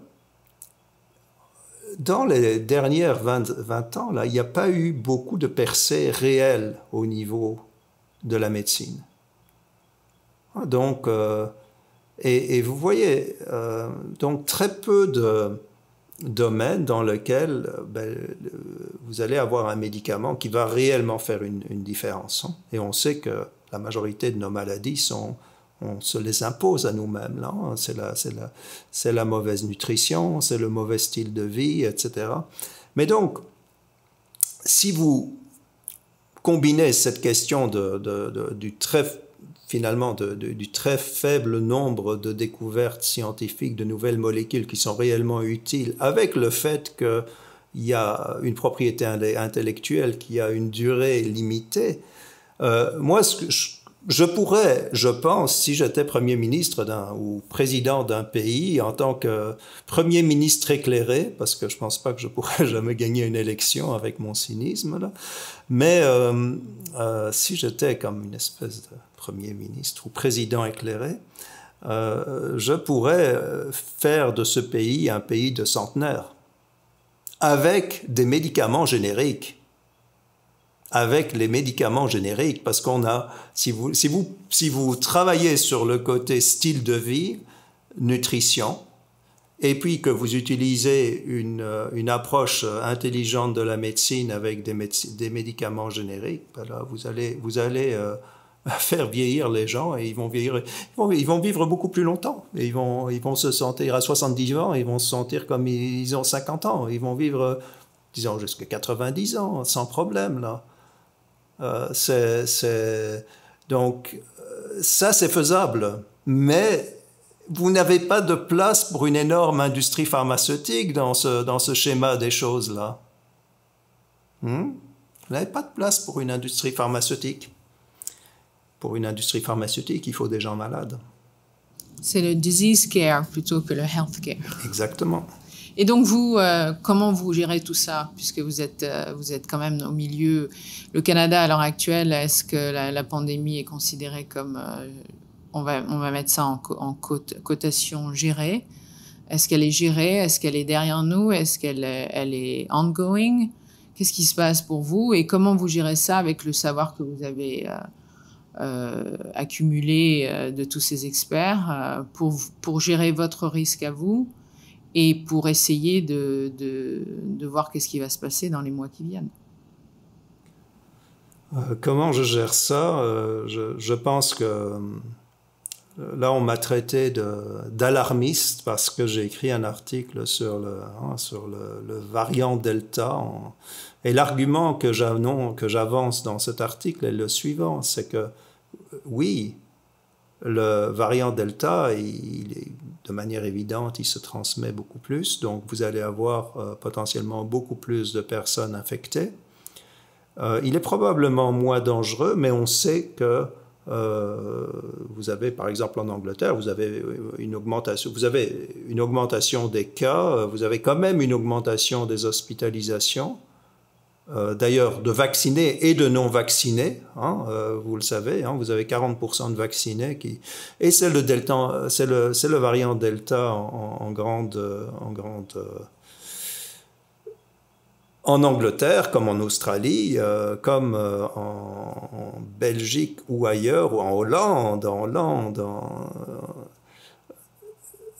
dans les dernières 20, ans, là, il n'y a pas eu beaucoup de percées réelles au niveau de la médecine. Hein, donc, euh, et, vous voyez, euh, donc très peu de domaines dans lesquels euh, ben, euh, vous allez avoir un médicament qui va réellement faire une, différence. Hein. Et on sait que la majorité de nos maladies sont on se les impose à nous-mêmes. Hein. C'est la, mauvaise nutrition, c'est le mauvais style de vie, etc. Mais donc, si vous combinez cette question du très finalement du très faible nombre de découvertes scientifiques de nouvelles molécules qui sont réellement utiles, avec le fait qu'il y a une propriété intellectuelle qui a une durée limitée. Euh, moi, ce que je, pourrais, je pense, si j'étais Premier ministre ou président d'un pays, en tant que Premier ministre éclairé, parce que je ne pense pas que je pourrais jamais gagner une élection avec mon cynisme, là, mais euh, euh, si j'étais comme une espèce de Premier ministre ou président éclairé, euh, je pourrais euh, faire de ce pays un pays de centenaire, avec des médicaments génériques. Avec les médicaments génériques, parce qu'on a, si vous, si, vous, si vous travaillez sur le côté style de vie, nutrition, et puis que vous utilisez une, euh, une, approche intelligente de la médecine avec des, médicaments génériques, ben vous allez, vous allez à faire vieillir les gens et ils vont vieillir, ils vont, vivre beaucoup plus longtemps. Et ils vont, ils vont se sentir à 70 ans, ils vont se sentir comme ils ont 50 ans. Ils vont vivre, disons, jusqu'à 90 ans, sans problème, là. Euh, c'est, donc, euh, ça, c'est faisable. Mais vous n'avez pas de place pour une énorme industrie pharmaceutique dans ce, dans ce schéma des choses-là. Hmm? Vous n'avez pas de place pour une industrie pharmaceutique pour une industrie pharmaceutique, il faut des gens malades. C'est le disease care plutôt que le health care. Exactement. Et donc vous, euh, comment vous gérez tout ça puisque vous êtes euh, vous êtes quand même au milieu. Le Canada à l'heure actuelle, est-ce que la, pandémie est considérée comme euh, on va on va mettre ça en, en cotation gérée Est-ce qu'elle est gérée Est-ce qu'elle est derrière nous Est-ce qu'elle elle est ongoing Qu'est-ce qui se passe pour vous et comment vous gérez ça avec le savoir que vous avez euh, accumulé euh, de tous ces experts euh, pour, pour gérer votre risque à vous et pour essayer de, voir qu'est-ce qui va se passer dans les mois qui viennent. comment je gère ça je, pense que là, on m'a traité d'alarmiste parce que j'ai écrit un article sur le, hein, sur le, variant Delta. Et l'argument que j'avance dans cet article est le suivant, c'est que euh, oui, le variant Delta, il, est, de manière évidente, il se transmet beaucoup plus, donc vous allez avoir euh, potentiellement beaucoup plus de personnes infectées. Euh, il est probablement moins dangereux, mais on sait que vous avez, par exemple, en Angleterre, vous avez une augmentation, vous avez une augmentation des cas, vous avez quand même une augmentation des hospitalisations. Euh, d'ailleurs de vaccinés et de non vaccinés. Hein, euh, vous le savez, hein, vous avez 40% de vaccinés qui et c'est le delta, c'est le, variant delta en, grande en grande euh, en Angleterre, comme en Australie, comme en, Belgique ou ailleurs, ou en Hollande, en Hollande,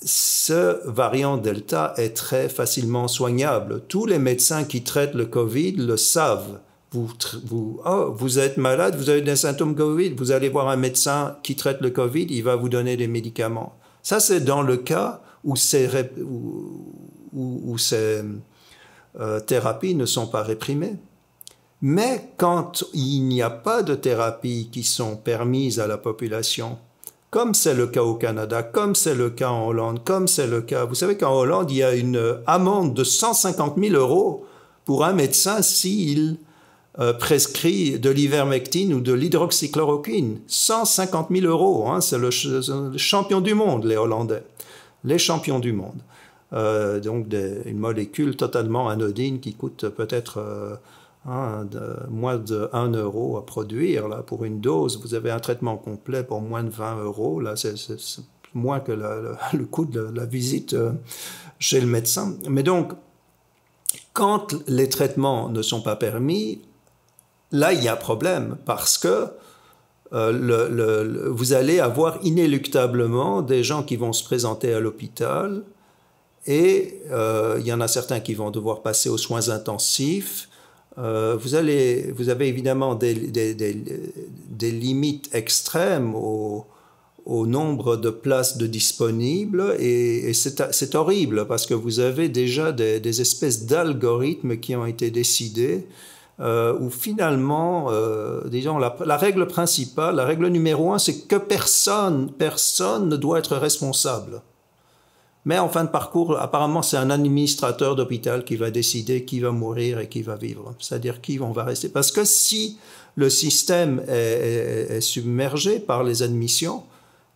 ce variant Delta est très facilement soignable. Tous les médecins qui traitent le Covid le savent. Oh, vous, êtes malade, vous avez des symptômes Covid, vous allez voir un médecin qui traite le Covid, il va vous donner des médicaments. Ça, c'est dans le cas où ces, euh, thérapies ne sont pas réprimées. Mais quand il n'y a pas de thérapies qui sont permises à la population, comme c'est le cas au Canada, comme c'est le cas en Hollande, comme c'est le cas. Vous savez qu'en Hollande, il y a une euh, amende de 150 000 euros pour un médecin s'il euh, prescrit de l'ivermectine ou de l'hydroxychloroquine. 150 000 euros, hein, c'est le, champion du monde, les Hollandais. Les champions du monde. Euh, donc une molécule totalement anodine qui coûte peut-être... Hein, de, moins de 1 euro à produire là, pour une dose. Vous avez un traitement complet pour moins de 20 euros. Là, c'est, moins que le, coût de la, visite euh, chez le médecin. Mais donc, quand les traitements ne sont pas permis, là, il y a problème parce que euh, le, vous allez avoir inéluctablement des gens qui vont se présenter à l'hôpital et euh, il y en a certains qui vont devoir passer aux soins intensifs euh, vous, avez évidemment des, limites extrêmes au, nombre de places de disponibles et, c'est horrible parce que vous avez déjà des, espèces d'algorithmes qui ont été décidés euh, où finalement, euh, disons, la, la, règle principale, la règle numéro un, c'est que personne, personne ne doit être responsable. Mais en fin de parcours, apparemment, c'est un administrateur d'hôpital qui va décider qui va mourir et qui va vivre. C'est-à-dire qui on va rester. Parce que si le système est submergé par les admissions,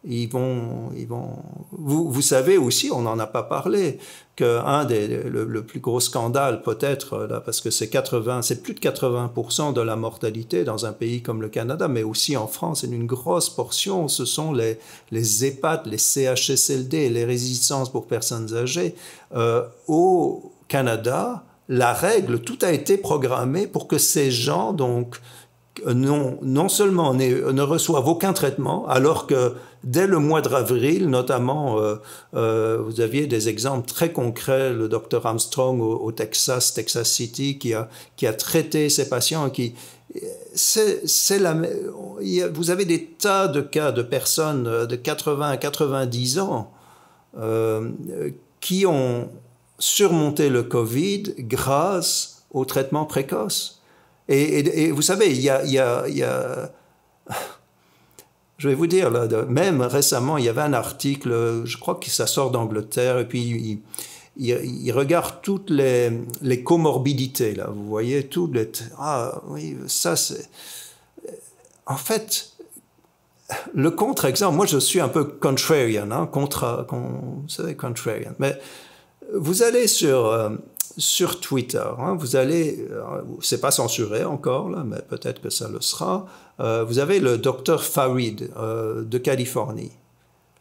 ils vont, ils vont. Vous, vous savez aussi, on n'en a pas parlé, que un des le, plus gros scandale peut-être euh, là, parce que c'est 80, c'est plus de 80% de la mortalité dans un pays comme le Canada, mais aussi en France, et une grosse portion, ce sont les les EHPAD, les CHSLD, les résistances pour personnes âgées euh, au Canada. La règle, tout a été programmé pour que ces gens donc non non seulement ne reçoivent aucun traitement, alors que dès le mois d'avril, notamment, euh, euh, vous aviez des exemples très concrets, le docteur Armstrong au, Texas, Texas City, qui a, qui a traité ses patients, qui... C'est la, vous avez des tas de cas de personnes euh, de 80 à 90 ans qui ont surmonté le Covid grâce au traitement précoce. Et, vous savez, il il il y a je vais vous dire, là, même récemment, il y avait un article, je crois que ça sort d'Angleterre, et puis il, regarde toutes les, comorbidités, là, vous voyez, toutes les... Ah oui, ça c'est... En fait, le contre-exemple, moi je suis un peu contrarian, hein, vous savez, contrarian, mais vous allez sur, euh, sur Twitter, hein, vous allez, euh, c'est pas censuré encore, là, mais peut-être que ça le sera, euh, vous avez le docteur Farid euh, de Californie.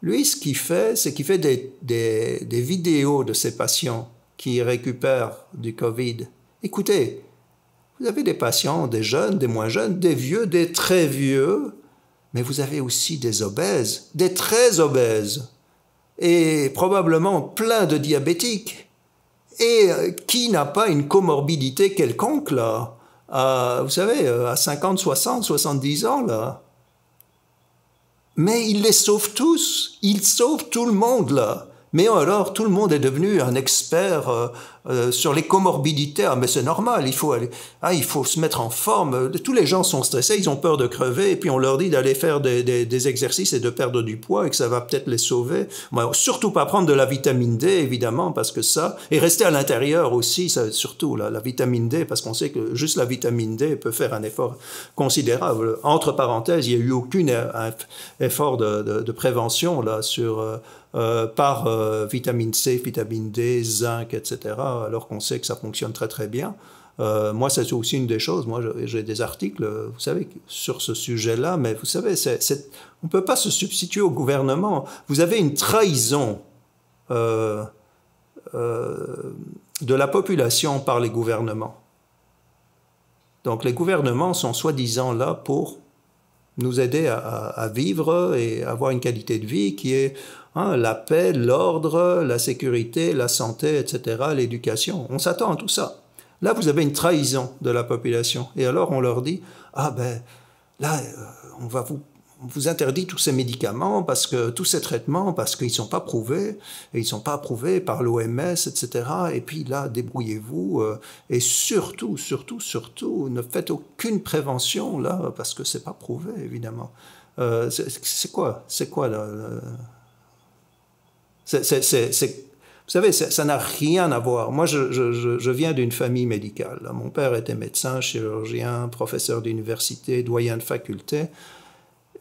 Lui, ce qu'il fait, c'est qu'il fait des, des, vidéos de ses patients qui récupèrent du Covid. Écoutez, vous avez des patients, des jeunes, des moins jeunes, des vieux, des très vieux, mais vous avez aussi des obèses, des très obèses, et probablement plein de diabétiques. Et euh, qui n'a pas une comorbidité quelconque là euh, vous savez, euh, à 50, 60, 70 ans, là. Mais il les sauve tous, il sauve tout le monde, là. Mais alors, tout le monde est devenu un expert euh, euh, sur les comorbidités. Ah, mais c'est normal, il faut, aller, ah, il faut se mettre en forme. Tous les gens sont stressés, ils ont peur de crever, et puis on leur dit d'aller faire des, des, des, exercices et de perdre du poids, et que ça va peut-être les sauver. Mais surtout pas prendre de la vitamine D, évidemment, parce que ça... Et rester à l'intérieur aussi, ça, surtout, la vitamine D, parce qu'on sait que juste la vitamine D peut faire un effort considérable. Entre parenthèses, il n'y a eu aucun euh, effort de, de, de prévention là, sur... Euh, par euh, vitamine C, vitamine D, zinc, etc., alors qu'on sait que ça fonctionne très très bien. Euh, moi, c'est aussi une des choses. Moi, j'ai des articles, vous savez, sur ce sujet-là, mais vous savez, on ne peut pas se substituer au gouvernement. Vous avez une trahison de la population par les gouvernements. Donc, les gouvernements sont soi-disant là pour nous aider à, vivre et avoir une qualité de vie qui est Hein, la paix, l'ordre, la sécurité, la santé, etc., l'éducation. On s'attend à tout ça. Là, vous avez une trahison de la population. Et alors, on leur dit, ah ben, là, euh, on va vous vous interdit tous ces médicaments parce que tous ces traitements parce qu'ils ne sont pas prouvés et ils ne sont pas prouvés par l'OMS etc et puis là débrouillez-vous euh, et surtout surtout surtout ne faites aucune prévention là parce que c'est pas prouvé évidemment euh, c'est quoi c'est quoi là vous savez, ça n'a rien à voir. Moi, je, viens d'une famille médicale. Mon père était médecin, chirurgien, professeur d'université, doyen de faculté.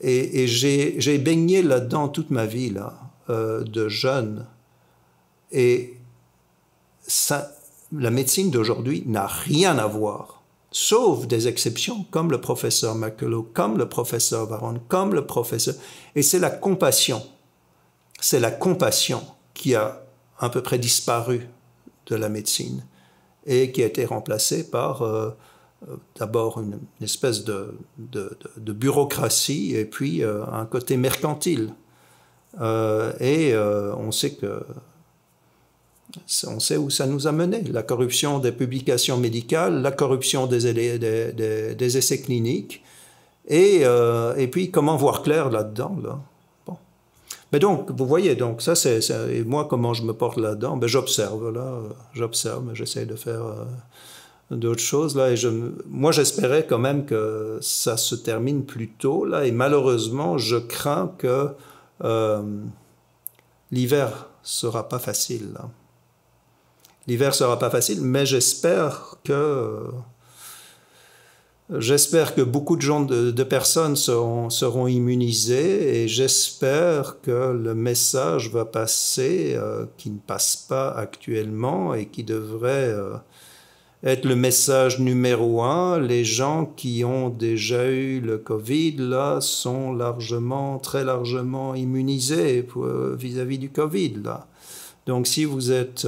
Et, j'ai baigné là-dedans toute ma vie, là, euh, de jeune. Et la médecine d'aujourd'hui n'a rien à voir, sauf des exceptions, comme le professeur McCullough, comme le professeur Varon, comme le professeur. Et c'est la compassion c'est la compassion qui a à peu près disparu de la médecine et qui a été remplacée par euh, euh, d'abord une, espèce de, bureaucratie et puis euh, un côté mercantile. et on sait que on sait où ça nous a menés, La corruption des publications médicales, la corruption des, essais cliniques, et, et, puis comment voir clair là-dedans là mais ben donc, vous voyez, donc ça, c'est moi comment je me porte là-dedans. Ben, j'observe là, j'observe, j'essaie de faire euh, d'autres choses là. Et je, moi, j'espérais quand même que ça se termine plus tôt là. Et malheureusement, je crains que euh, l'hiver sera pas facile. L'hiver sera pas facile, mais j'espère que J'espère que beaucoup de gens, de, personnes seront, immunisés immunisées et j'espère que le message va passer, euh, qui ne passe pas actuellement et qui devrait euh, être le message numéro un. Les gens qui ont déjà eu le Covid là sont largement, très largement immunisés euh, vis-à-vis du Covid là. Donc si vous êtes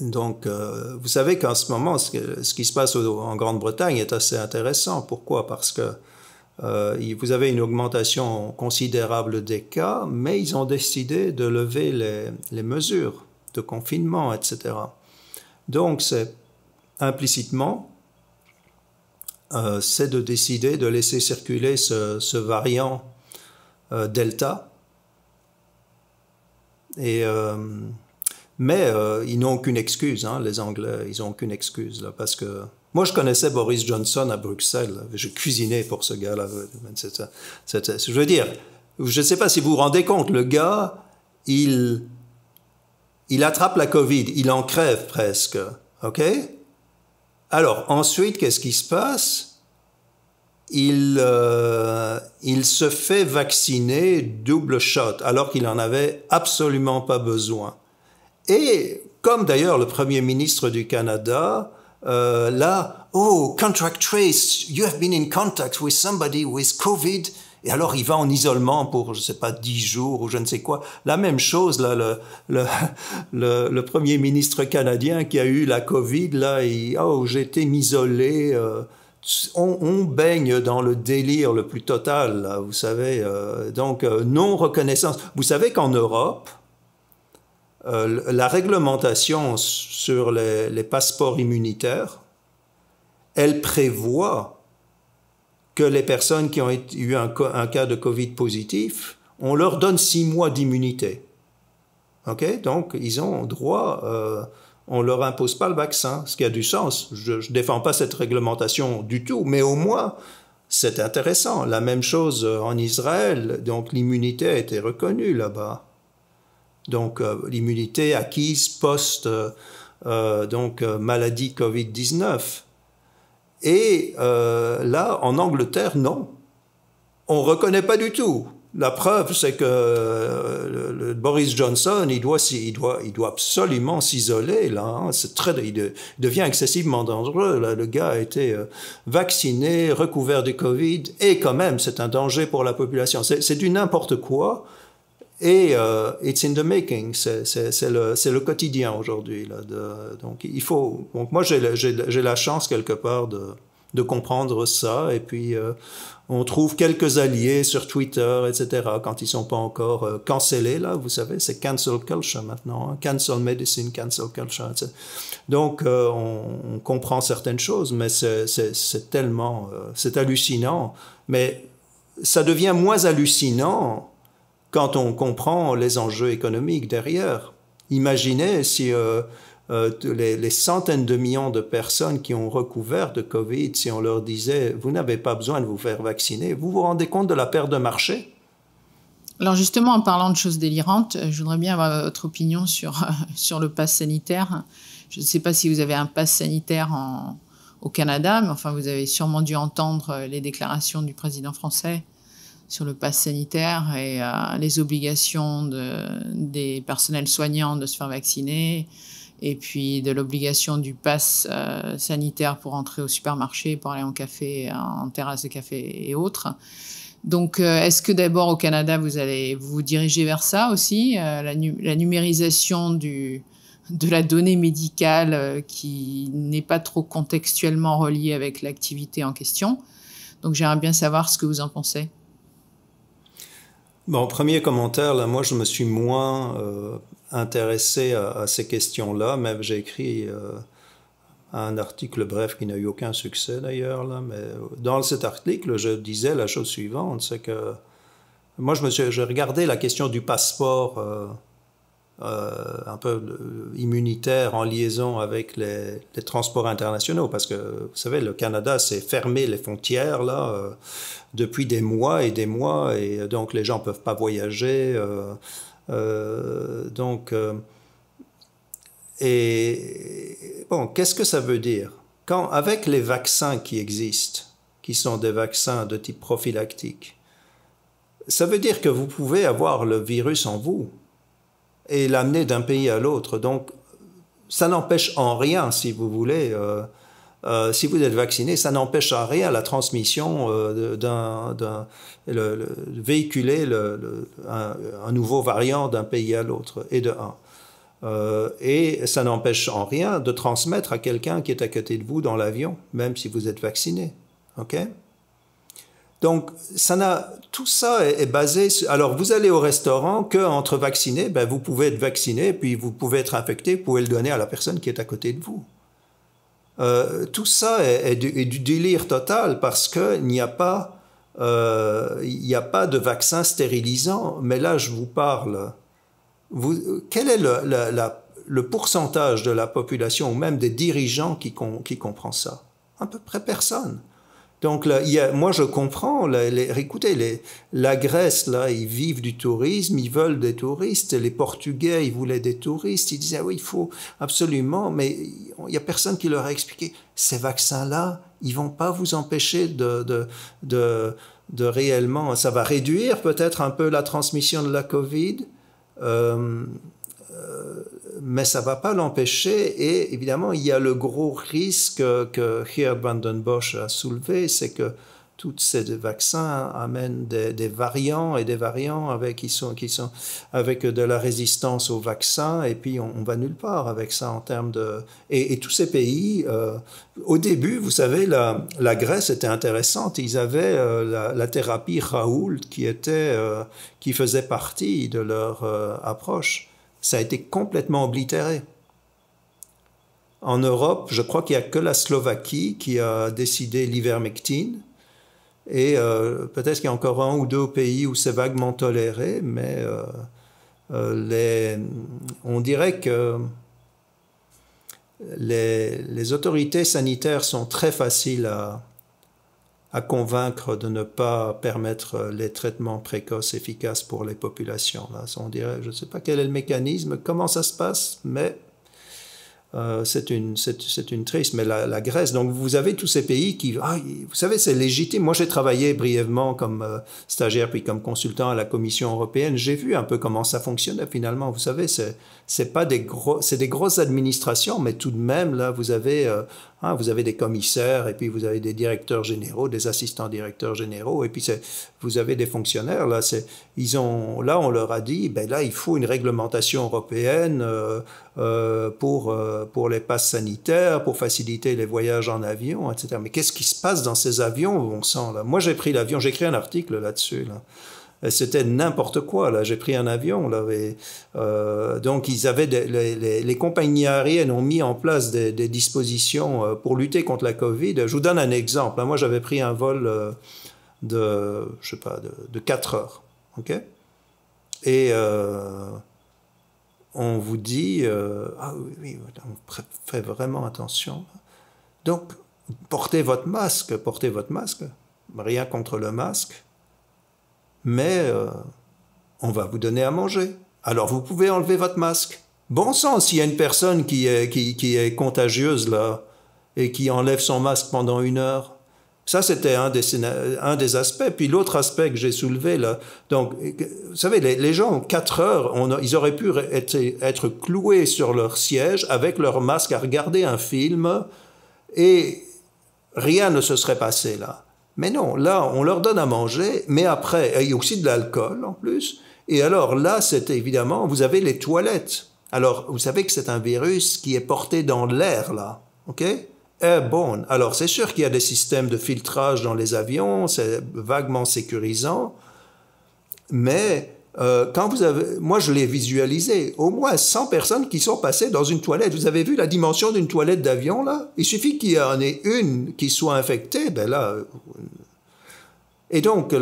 donc, euh, vous savez qu'en ce moment, ce, qui se passe en Grande-Bretagne est assez intéressant. Pourquoi Parce que euh, vous avez une augmentation considérable des cas, mais ils ont décidé de lever les, mesures de confinement, etc. Donc, c'est implicitement, euh, c'est de décider de laisser circuler ce, ce variant Delta. Et mais euh, ils n'ont qu'une excuse, hein, les Anglais, ils n'ont qu'une excuse, là, parce que... Moi, je connaissais Boris Johnson à Bruxelles, je cuisinais pour ce gars-là. Je veux dire, je ne sais pas si vous vous rendez compte, le gars, il, il attrape la Covid, il en crève presque, ok Alors, ensuite, qu'est-ce qui se passe il, euh, il se fait vacciner double shot alors qu'il n'en avait absolument pas besoin. Et comme d'ailleurs le Premier ministre du Canada, euh, là, oh, contract trace, you have been in contact with somebody with COVID. Et alors il va en isolement pour, je ne sais pas, dix jours ou je ne sais quoi. La même chose, là, le, Premier ministre canadien qui a eu la Covid, là, il, oh, j'étais isolé. Euh, on, on, baigne dans le délire le plus total, là, vous savez. Euh, donc, non reconnaissance. Vous savez qu'en Europe, euh, la réglementation sur les, passeports immunitaires, elle prévoit que les personnes qui ont eu un, cas de Covid positif, on leur donne six mois d'immunité. Donc, ils ont droit, euh, on ne leur impose pas le vaccin, ce qui a du sens. Je ne défends pas cette réglementation du tout, mais au moins, c'est intéressant. La même chose euh, en Israël, donc l'immunité a été reconnue là-bas donc euh, l'immunité acquise post euh, euh, donc maladie Covid-19. Et là, en Angleterre, non. On ne reconnaît pas du tout. La preuve, c'est que Boris Johnson, il doit, absolument s'isoler. Là, hein. très, il, devient excessivement dangereux. Le gars a été vacciné, recouvert du Covid, et quand même, c'est un danger pour la population. C'est, du n'importe quoi. Et euh, it's in the making, c'est le, le quotidien aujourd'hui. Donc il faut. Donc moi j'ai la chance quelque part de, de comprendre ça. Et puis euh, on trouve quelques alliés sur Twitter, etc. Quand ils sont pas encore euh, cancellés là, vous savez, c'est cancel culture maintenant, hein, cancel medicine, cancel culture. Etc. Donc on, on, comprend certaines choses, mais c'est tellement c'est hallucinant. Mais ça devient moins hallucinant quand on comprend les enjeux économiques derrière. Imaginez si euh, euh, les, centaines de millions de personnes qui ont recouvert de Covid, si on leur disait, vous n'avez pas besoin de vous faire vacciner, vous vous rendez compte de la perte de marché alors justement, en parlant de choses délirantes, euh, je voudrais bien avoir votre opinion sur, sur le pass sanitaire. Je ne sais pas si vous avez un pass sanitaire au Canada, mais enfin, vous avez sûrement dû entendre les déclarations du président français sur le pass sanitaire et euh, les obligations de, des personnels soignants de se faire vacciner et puis de l'obligation du pass euh, sanitaire pour entrer au supermarché, pour aller en café, en terrasse de café et autres. Donc, euh, est-ce que d'abord au Canada, vous allez vous, diriger vers ça aussi, la, la, numérisation du, de la donnée médicale qui n'est pas trop contextuellement reliée avec l'activité en question Donc, j'aimerais bien savoir ce que vous en pensez. Bon, premier commentaire, là, moi, je me suis moins euh, intéressé à, ces questions-là, Même j'ai écrit euh, un article bref qui n'a eu aucun succès d'ailleurs, là, mais euh, dans cet article, je disais la chose suivante, c'est que moi, je regardais regardé la question du passeport euh, un peu euh, immunitaire en liaison avec les, transports internationaux, parce que vous savez, le Canada s'est fermé les frontières là euh, depuis des mois et des mois, et donc les gens ne peuvent pas voyager. donc, et bon, qu'est-ce que ça veut dire Quand avec les vaccins qui existent, qui sont des vaccins de type prophylactique, ça veut dire que vous pouvez avoir le virus en vous et l'amener d'un pays à l'autre. Donc, ça n'empêche en rien, si vous voulez, euh, euh, si vous êtes vacciné, ça n'empêche en rien la transmission euh, de d'un, véhiculer un, nouveau variant d'un pays à l'autre et de un. et ça n'empêche en rien de transmettre à quelqu'un qui est à côté de vous dans l'avion, même si vous êtes vacciné. OK donc, ça tout ça est, basé. Alors, vous allez au restaurant, que entre vaccinés, ben, vous pouvez être vacciné, puis vous pouvez être infecté, vous pouvez le donner à la personne qui est à côté de vous. Euh, tout ça est, du, délire total parce qu'il n'y a pas, n'y euh, a pas de vaccin stérilisant. Mais là, je vous parle. quel est le, pourcentage de la population ou même des dirigeants qui, qui comprend ça À peu près personne. Donc là, il y a, moi je comprends. les, écoutez, les, la Grèce là, ils vivent du tourisme, ils veulent des touristes. Les Portugais, ils voulaient des touristes. Ils disaient ah oui, il faut absolument, mais il y a personne qui leur a expliqué ces vaccins-là, ils vont pas vous empêcher de, de, de, de réellement. Ça va réduire peut-être un peu la transmission de la Covid. euh, euh mais ça va pas l'empêcher. Et évidemment, il y a le gros risque que Herr Vandenbosch a soulevé, c'est que tous ces vaccins amènent des, variants et des variants avec, sont, avec de la résistance aux vaccins et puis on, va nulle part avec ça en termes de... Et, tous ces pays, euh, au début, vous savez, la, Grèce était intéressante. Ils avaient euh, la, thérapie Raoult qui, était, euh, qui faisait partie de leur approche ça a été complètement oblitéré. En Europe, je crois qu'il n'y a que la Slovaquie qui a décidé l'ivermectine. Et euh, peut-être qu'il y a encore un ou deux pays où c'est vaguement toléré, mais euh, euh, les, on dirait que les, autorités sanitaires sont très faciles à, à convaincre de ne pas permettre les traitements précoces efficaces pour les populations. Là, on dirait, je ne sais pas quel est le mécanisme, comment ça se passe, mais euh, c'est une, c'est, une triste, mais la, Grèce. Donc vous avez tous ces pays qui, ah, vous savez, c'est légitime. Moi, j'ai travaillé brièvement comme euh, stagiaire puis comme consultant à la Commission européenne. J'ai vu un peu comment ça fonctionnait finalement. Vous savez, c'est, c'est pas des gros, c'est des grosses administrations, mais tout de même là, vous avez, euh, hein, vous avez des commissaires et puis vous avez des directeurs généraux, des assistants directeurs généraux et puis c'est, vous avez des fonctionnaires là. C'est, ils ont, là, on leur a dit, ben là, il faut une réglementation européenne. Euh, pour, euh, pour les passes sanitaires, pour faciliter les voyages en avion, etc. Mais qu'est-ce qui se passe dans ces avions, on sang là Moi, j'ai pris l'avion, j'ai écrit un article là-dessus. Là. C'était n'importe quoi. Là, j'ai pris un avion. Là, et, euh, donc, ils avaient les, compagnies aériennes ont mis en place des, dispositions pour lutter contre la Covid. Je vous donne un exemple. Hein. Moi, j'avais pris un vol de, je sais pas, de, de 4 heures. Ok. Et on vous dit euh, Ah oui, on fait vraiment attention. Donc, portez votre masque, portez votre masque. Rien contre le masque, mais euh, on va vous donner à manger. Alors vous pouvez enlever votre masque. Bon sens, s'il y a une personne qui est, qui est contagieuse là et qui enlève son masque pendant une heure, ça, c'était un des, aspects. Puis l'autre aspect que j'ai soulevé, là, donc, vous savez, les, gens, 4 heures, ils auraient pu être, être, cloués sur leur siège avec leur masque à regarder un film et rien ne se serait passé là. Mais non, là, on leur donne à manger, mais après, il y a aussi de l'alcool en plus. Et alors là, c'est évidemment, vous avez les toilettes. Alors, vous savez que c'est un virus qui est porté dans l'air là, ok eh bon Alors c'est sûr qu'il y a des systèmes de filtrage dans les avions, c'est vaguement sécurisant, mais euh, quand vous avez, moi je l'ai visualisé, au moins 100 personnes qui sont passées dans une toilette. Vous avez vu la dimension d'une toilette d'avion là Il suffit qu'il y en ait une qui soit infectée, ben là, et donc,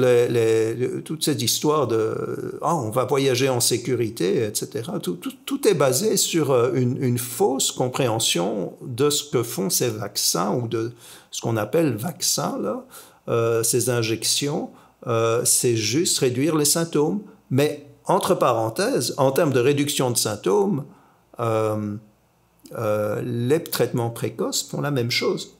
toute cette histoire de ah, on va voyager en sécurité, etc., tout, est basé sur euh, une, fausse compréhension de ce que font ces vaccins ou de ce qu'on appelle vaccins, euh, ces injections. Euh, c'est juste réduire les symptômes. Mais entre parenthèses, en termes de réduction de symptômes, les traitements précoces font la même chose.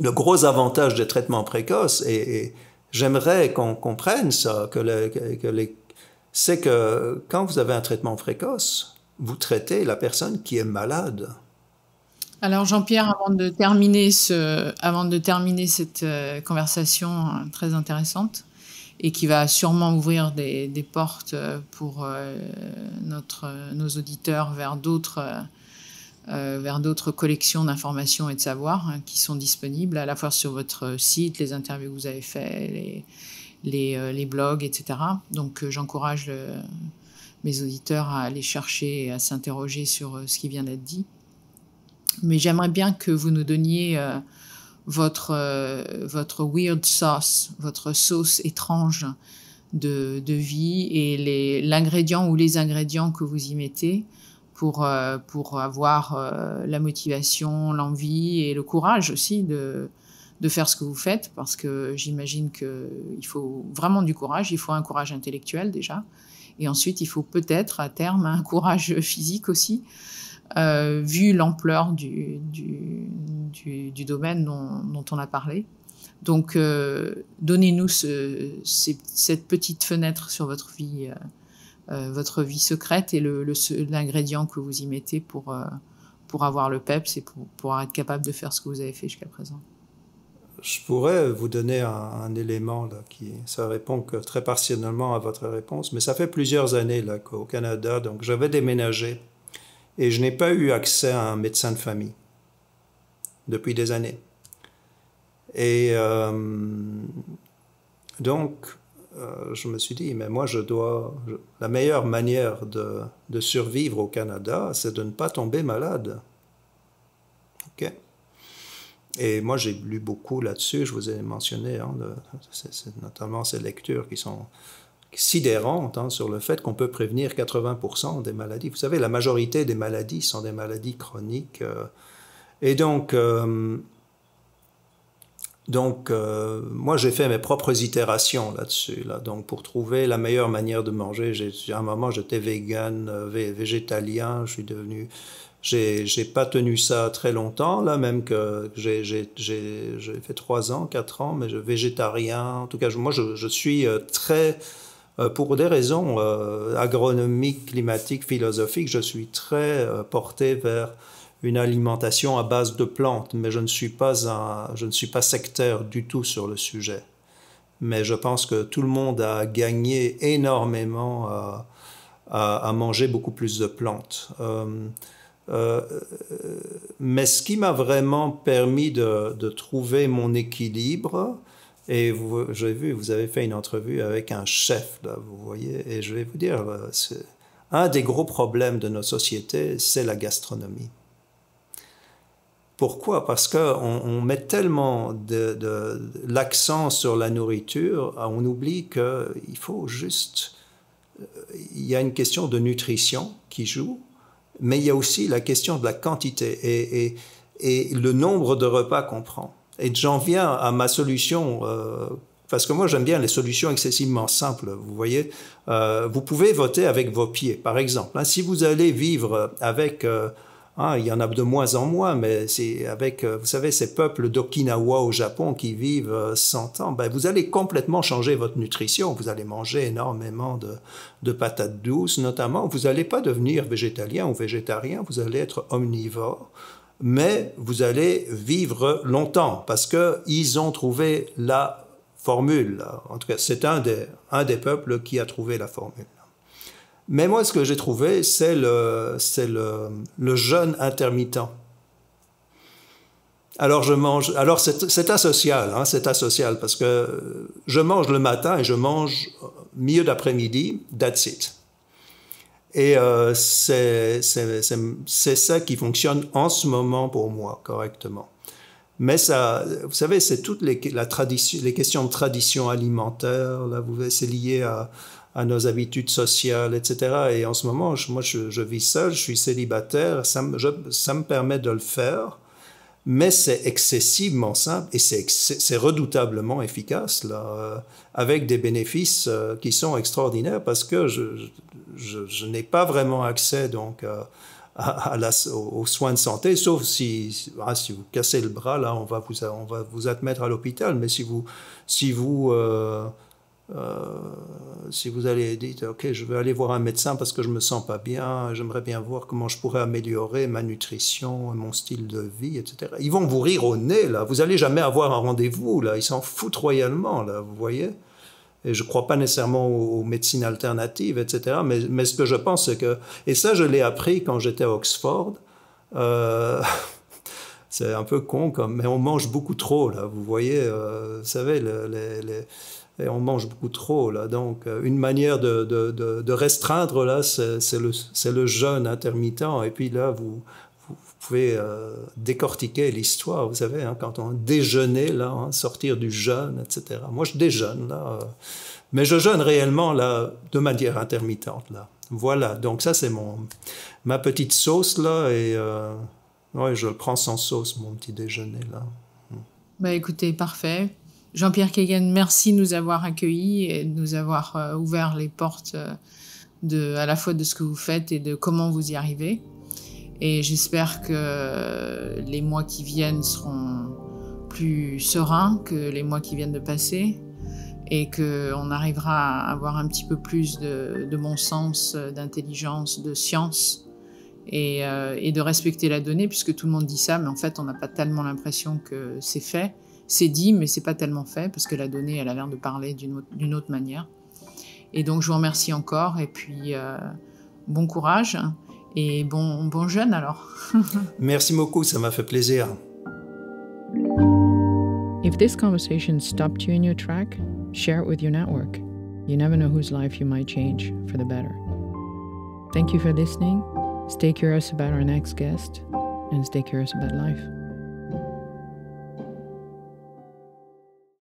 Le gros avantage des traitements précoces, est… J'aimerais qu'on comprenne ça, que, les... c'est que quand vous avez un traitement précoce, vous traitez la personne qui est malade. Alors Jean-Pierre, avant de terminer, ce, avant de terminer cette euh, conversation euh, très intéressante et qui va sûrement ouvrir des, des portes euh, pour notre, nos auditeurs vers d'autres euh, vers d'autres collections d'informations et de savoirs hein, qui sont disponibles à la fois sur votre site, les interviews que vous avez faites, les, euh, blogs, etc. Donc euh, j'encourage mes auditeurs à aller chercher et à s'interroger sur ce qui vient d'être dit. Mais j'aimerais bien que vous nous donniez votre, weird sauce, votre sauce étrange de vie et l'ingrédient ou les ingrédients que vous y mettez pour, euh, pour avoir euh, la motivation, l'envie et le courage aussi de, de faire ce que vous faites, parce que j'imagine qu'il faut vraiment du courage, il faut un courage intellectuel déjà, et ensuite il faut peut-être à terme un courage physique aussi, euh, vu l'ampleur du, du, du, du, domaine dont, dont, on a parlé. Donc donnez-nous ce, cette petite fenêtre sur votre vie euh, votre vie secrète et l'ingrédient le, l'ingrédient que vous y mettez pour, euh, pour avoir le PEPS et pour, pour être capable de faire ce que vous avez fait jusqu'à présent. Je pourrais vous donner un, élément là, qui ça répond que très partiellement à votre réponse, mais ça fait plusieurs années là qu'au Canada, donc j'avais déménagé et je n'ai pas eu accès à un médecin de famille depuis des années. Et euh, donc euh, je me suis dit, mais moi, je dois. la meilleure manière de, survivre au Canada, c'est de ne pas tomber malade. OK? Et moi, j'ai lu beaucoup là-dessus, je vous ai mentionné, hein, notamment ces lectures qui sont sidérantes hein, sur le fait qu'on peut prévenir 80% des maladies. Vous savez, la majorité des maladies sont des maladies chroniques. Euh. et donc, euh, donc, euh, moi, j'ai fait mes propres itérations là-dessus. Là. Donc, pour trouver la meilleure manière de manger, à un moment, j'étais vegan, euh, végétalien, je suis devenu... J'ai, j'ai pas tenu ça très longtemps, là, même que j'ai, fait trois ans, quatre ans, mais je, végétarien. En tout cas, moi, je, je, suis euh, très... Pour des raisons agronomiques, climatiques, philosophiques, je suis très porté vers une alimentation à base de plantes, mais je ne suis pas, je ne suis pas sectaire du tout sur le sujet. Mais je pense que tout le monde a gagné énormément euh, à, manger beaucoup plus de plantes. Euh, euh, mais ce qui m'a vraiment permis de, trouver mon équilibre, et j'ai vu, vous avez fait une entrevue avec un chef, vous voyez, et je vais vous dire, un des gros problèmes de nos sociétés, c'est la gastronomie. Pourquoi Parce qu'on on met tellement de, l'accent sur la nourriture, ah, on oublie qu'il faut juste... Euh, il y a une question de nutrition qui joue, mais il y a aussi la question de la quantité et, le nombre de repas qu'on prend. Et j'en viens à ma solution, euh, parce que moi j'aime bien les solutions excessivement simples. Vous voyez, euh, vous pouvez voter avec vos pieds, par exemple. Hein. si vous allez vivre avec... Ah, il y en a de moins en moins, mais c'est avec, euh, vous savez, ces peuples d'Okinawa au Japon qui vivent 100 euh, ans, ben vous allez complètement changer votre nutrition. Vous allez manger énormément de, patates douces, notamment. Vous n'allez pas devenir végétalien ou végétarien, vous allez être omnivore mais vous allez vivre longtemps parce qu'ils ont trouvé la formule. En tout cas, c'est un des, un des peuples qui a trouvé la formule. Mais moi, ce que j'ai trouvé, c'est le, le, jeûne intermittent. Alors je mange. Alors c'est asocial, hein, c'est asocial parce que je mange le matin et je mange milieu d'après-midi. That's it. Et euh, c'est ça qui fonctionne en ce moment pour moi correctement. Mais ça, vous savez, c'est toutes les, la tradition, les questions de tradition alimentaire. Là, c'est lié à à nos habitudes sociales, etc. Et en ce moment, moi, je, vis seul, je suis célibataire, ça me, ça me permet de le faire, mais c'est excessivement simple et c'est redoutablement efficace, là, euh, avec des bénéfices euh, qui sont extraordinaires parce que je, n'ai pas vraiment accès donc euh, à, aux, soins de santé, sauf si, ah, si vous cassez le bras, là, on va vous, on va vous admettre à l'hôpital, mais si vous, si vous euh, si vous allez dire, OK, je vais aller voir un médecin parce que je me sens pas bien, j'aimerais bien voir comment je pourrais améliorer ma nutrition, mon style de vie, etc. Ils vont vous rire au nez, là. Vous allez jamais avoir un rendez-vous, là. Ils s'en foutent royalement, là, vous voyez. Et je ne crois pas nécessairement aux, médecines alternatives, etc. Mais, ce que je pense, c'est que... Et ça, je l'ai appris quand j'étais à Oxford. Euh, c'est un peu con, comme, mais on mange beaucoup trop, là. Vous voyez, euh, vous savez, les... les et on mange beaucoup trop là. Donc, euh, une manière de, restreindre là, c'est le, le, jeûne intermittent. Et puis là, vous, vous pouvez euh, décortiquer l'histoire. Vous savez, hein, quand on déjeunait là, hein, sortir du jeûne, etc. Moi, je déjeune là, euh, mais je jeûne réellement là de manière intermittente là. Voilà. Donc ça, c'est mon ma petite sauce là et je prends sans sauce mon petit déjeuner là. Bah écoutez, parfait. Jean-Pierre Kagan, merci de nous avoir accueillis et de nous avoir euh, ouvert les portes euh, à la fois de ce que vous faites et de comment vous y arrivez. Et j'espère que les mois qui viennent seront plus sereins que les mois qui viennent de passer et qu'on arrivera à avoir un petit peu plus de, bon sens, euh, d'intelligence, de science et, de respecter la donnée, puisque tout le monde dit ça, mais en fait on n'a pas tellement l'impression que c'est fait. C'est dit, mais c'est pas tellement fait, parce que la donnée, elle a l'air de parler d'une autre, manière. Et donc, je vous remercie encore, et puis euh, bon courage, et bon, bon jeûne alors. Merci beaucoup, ça m'a fait plaisir. If this conversation stopped you in your track, share it with your network. You never know whose life you might change for the better. Thank you for listening. Stay curious about our next guest and stay curious about life.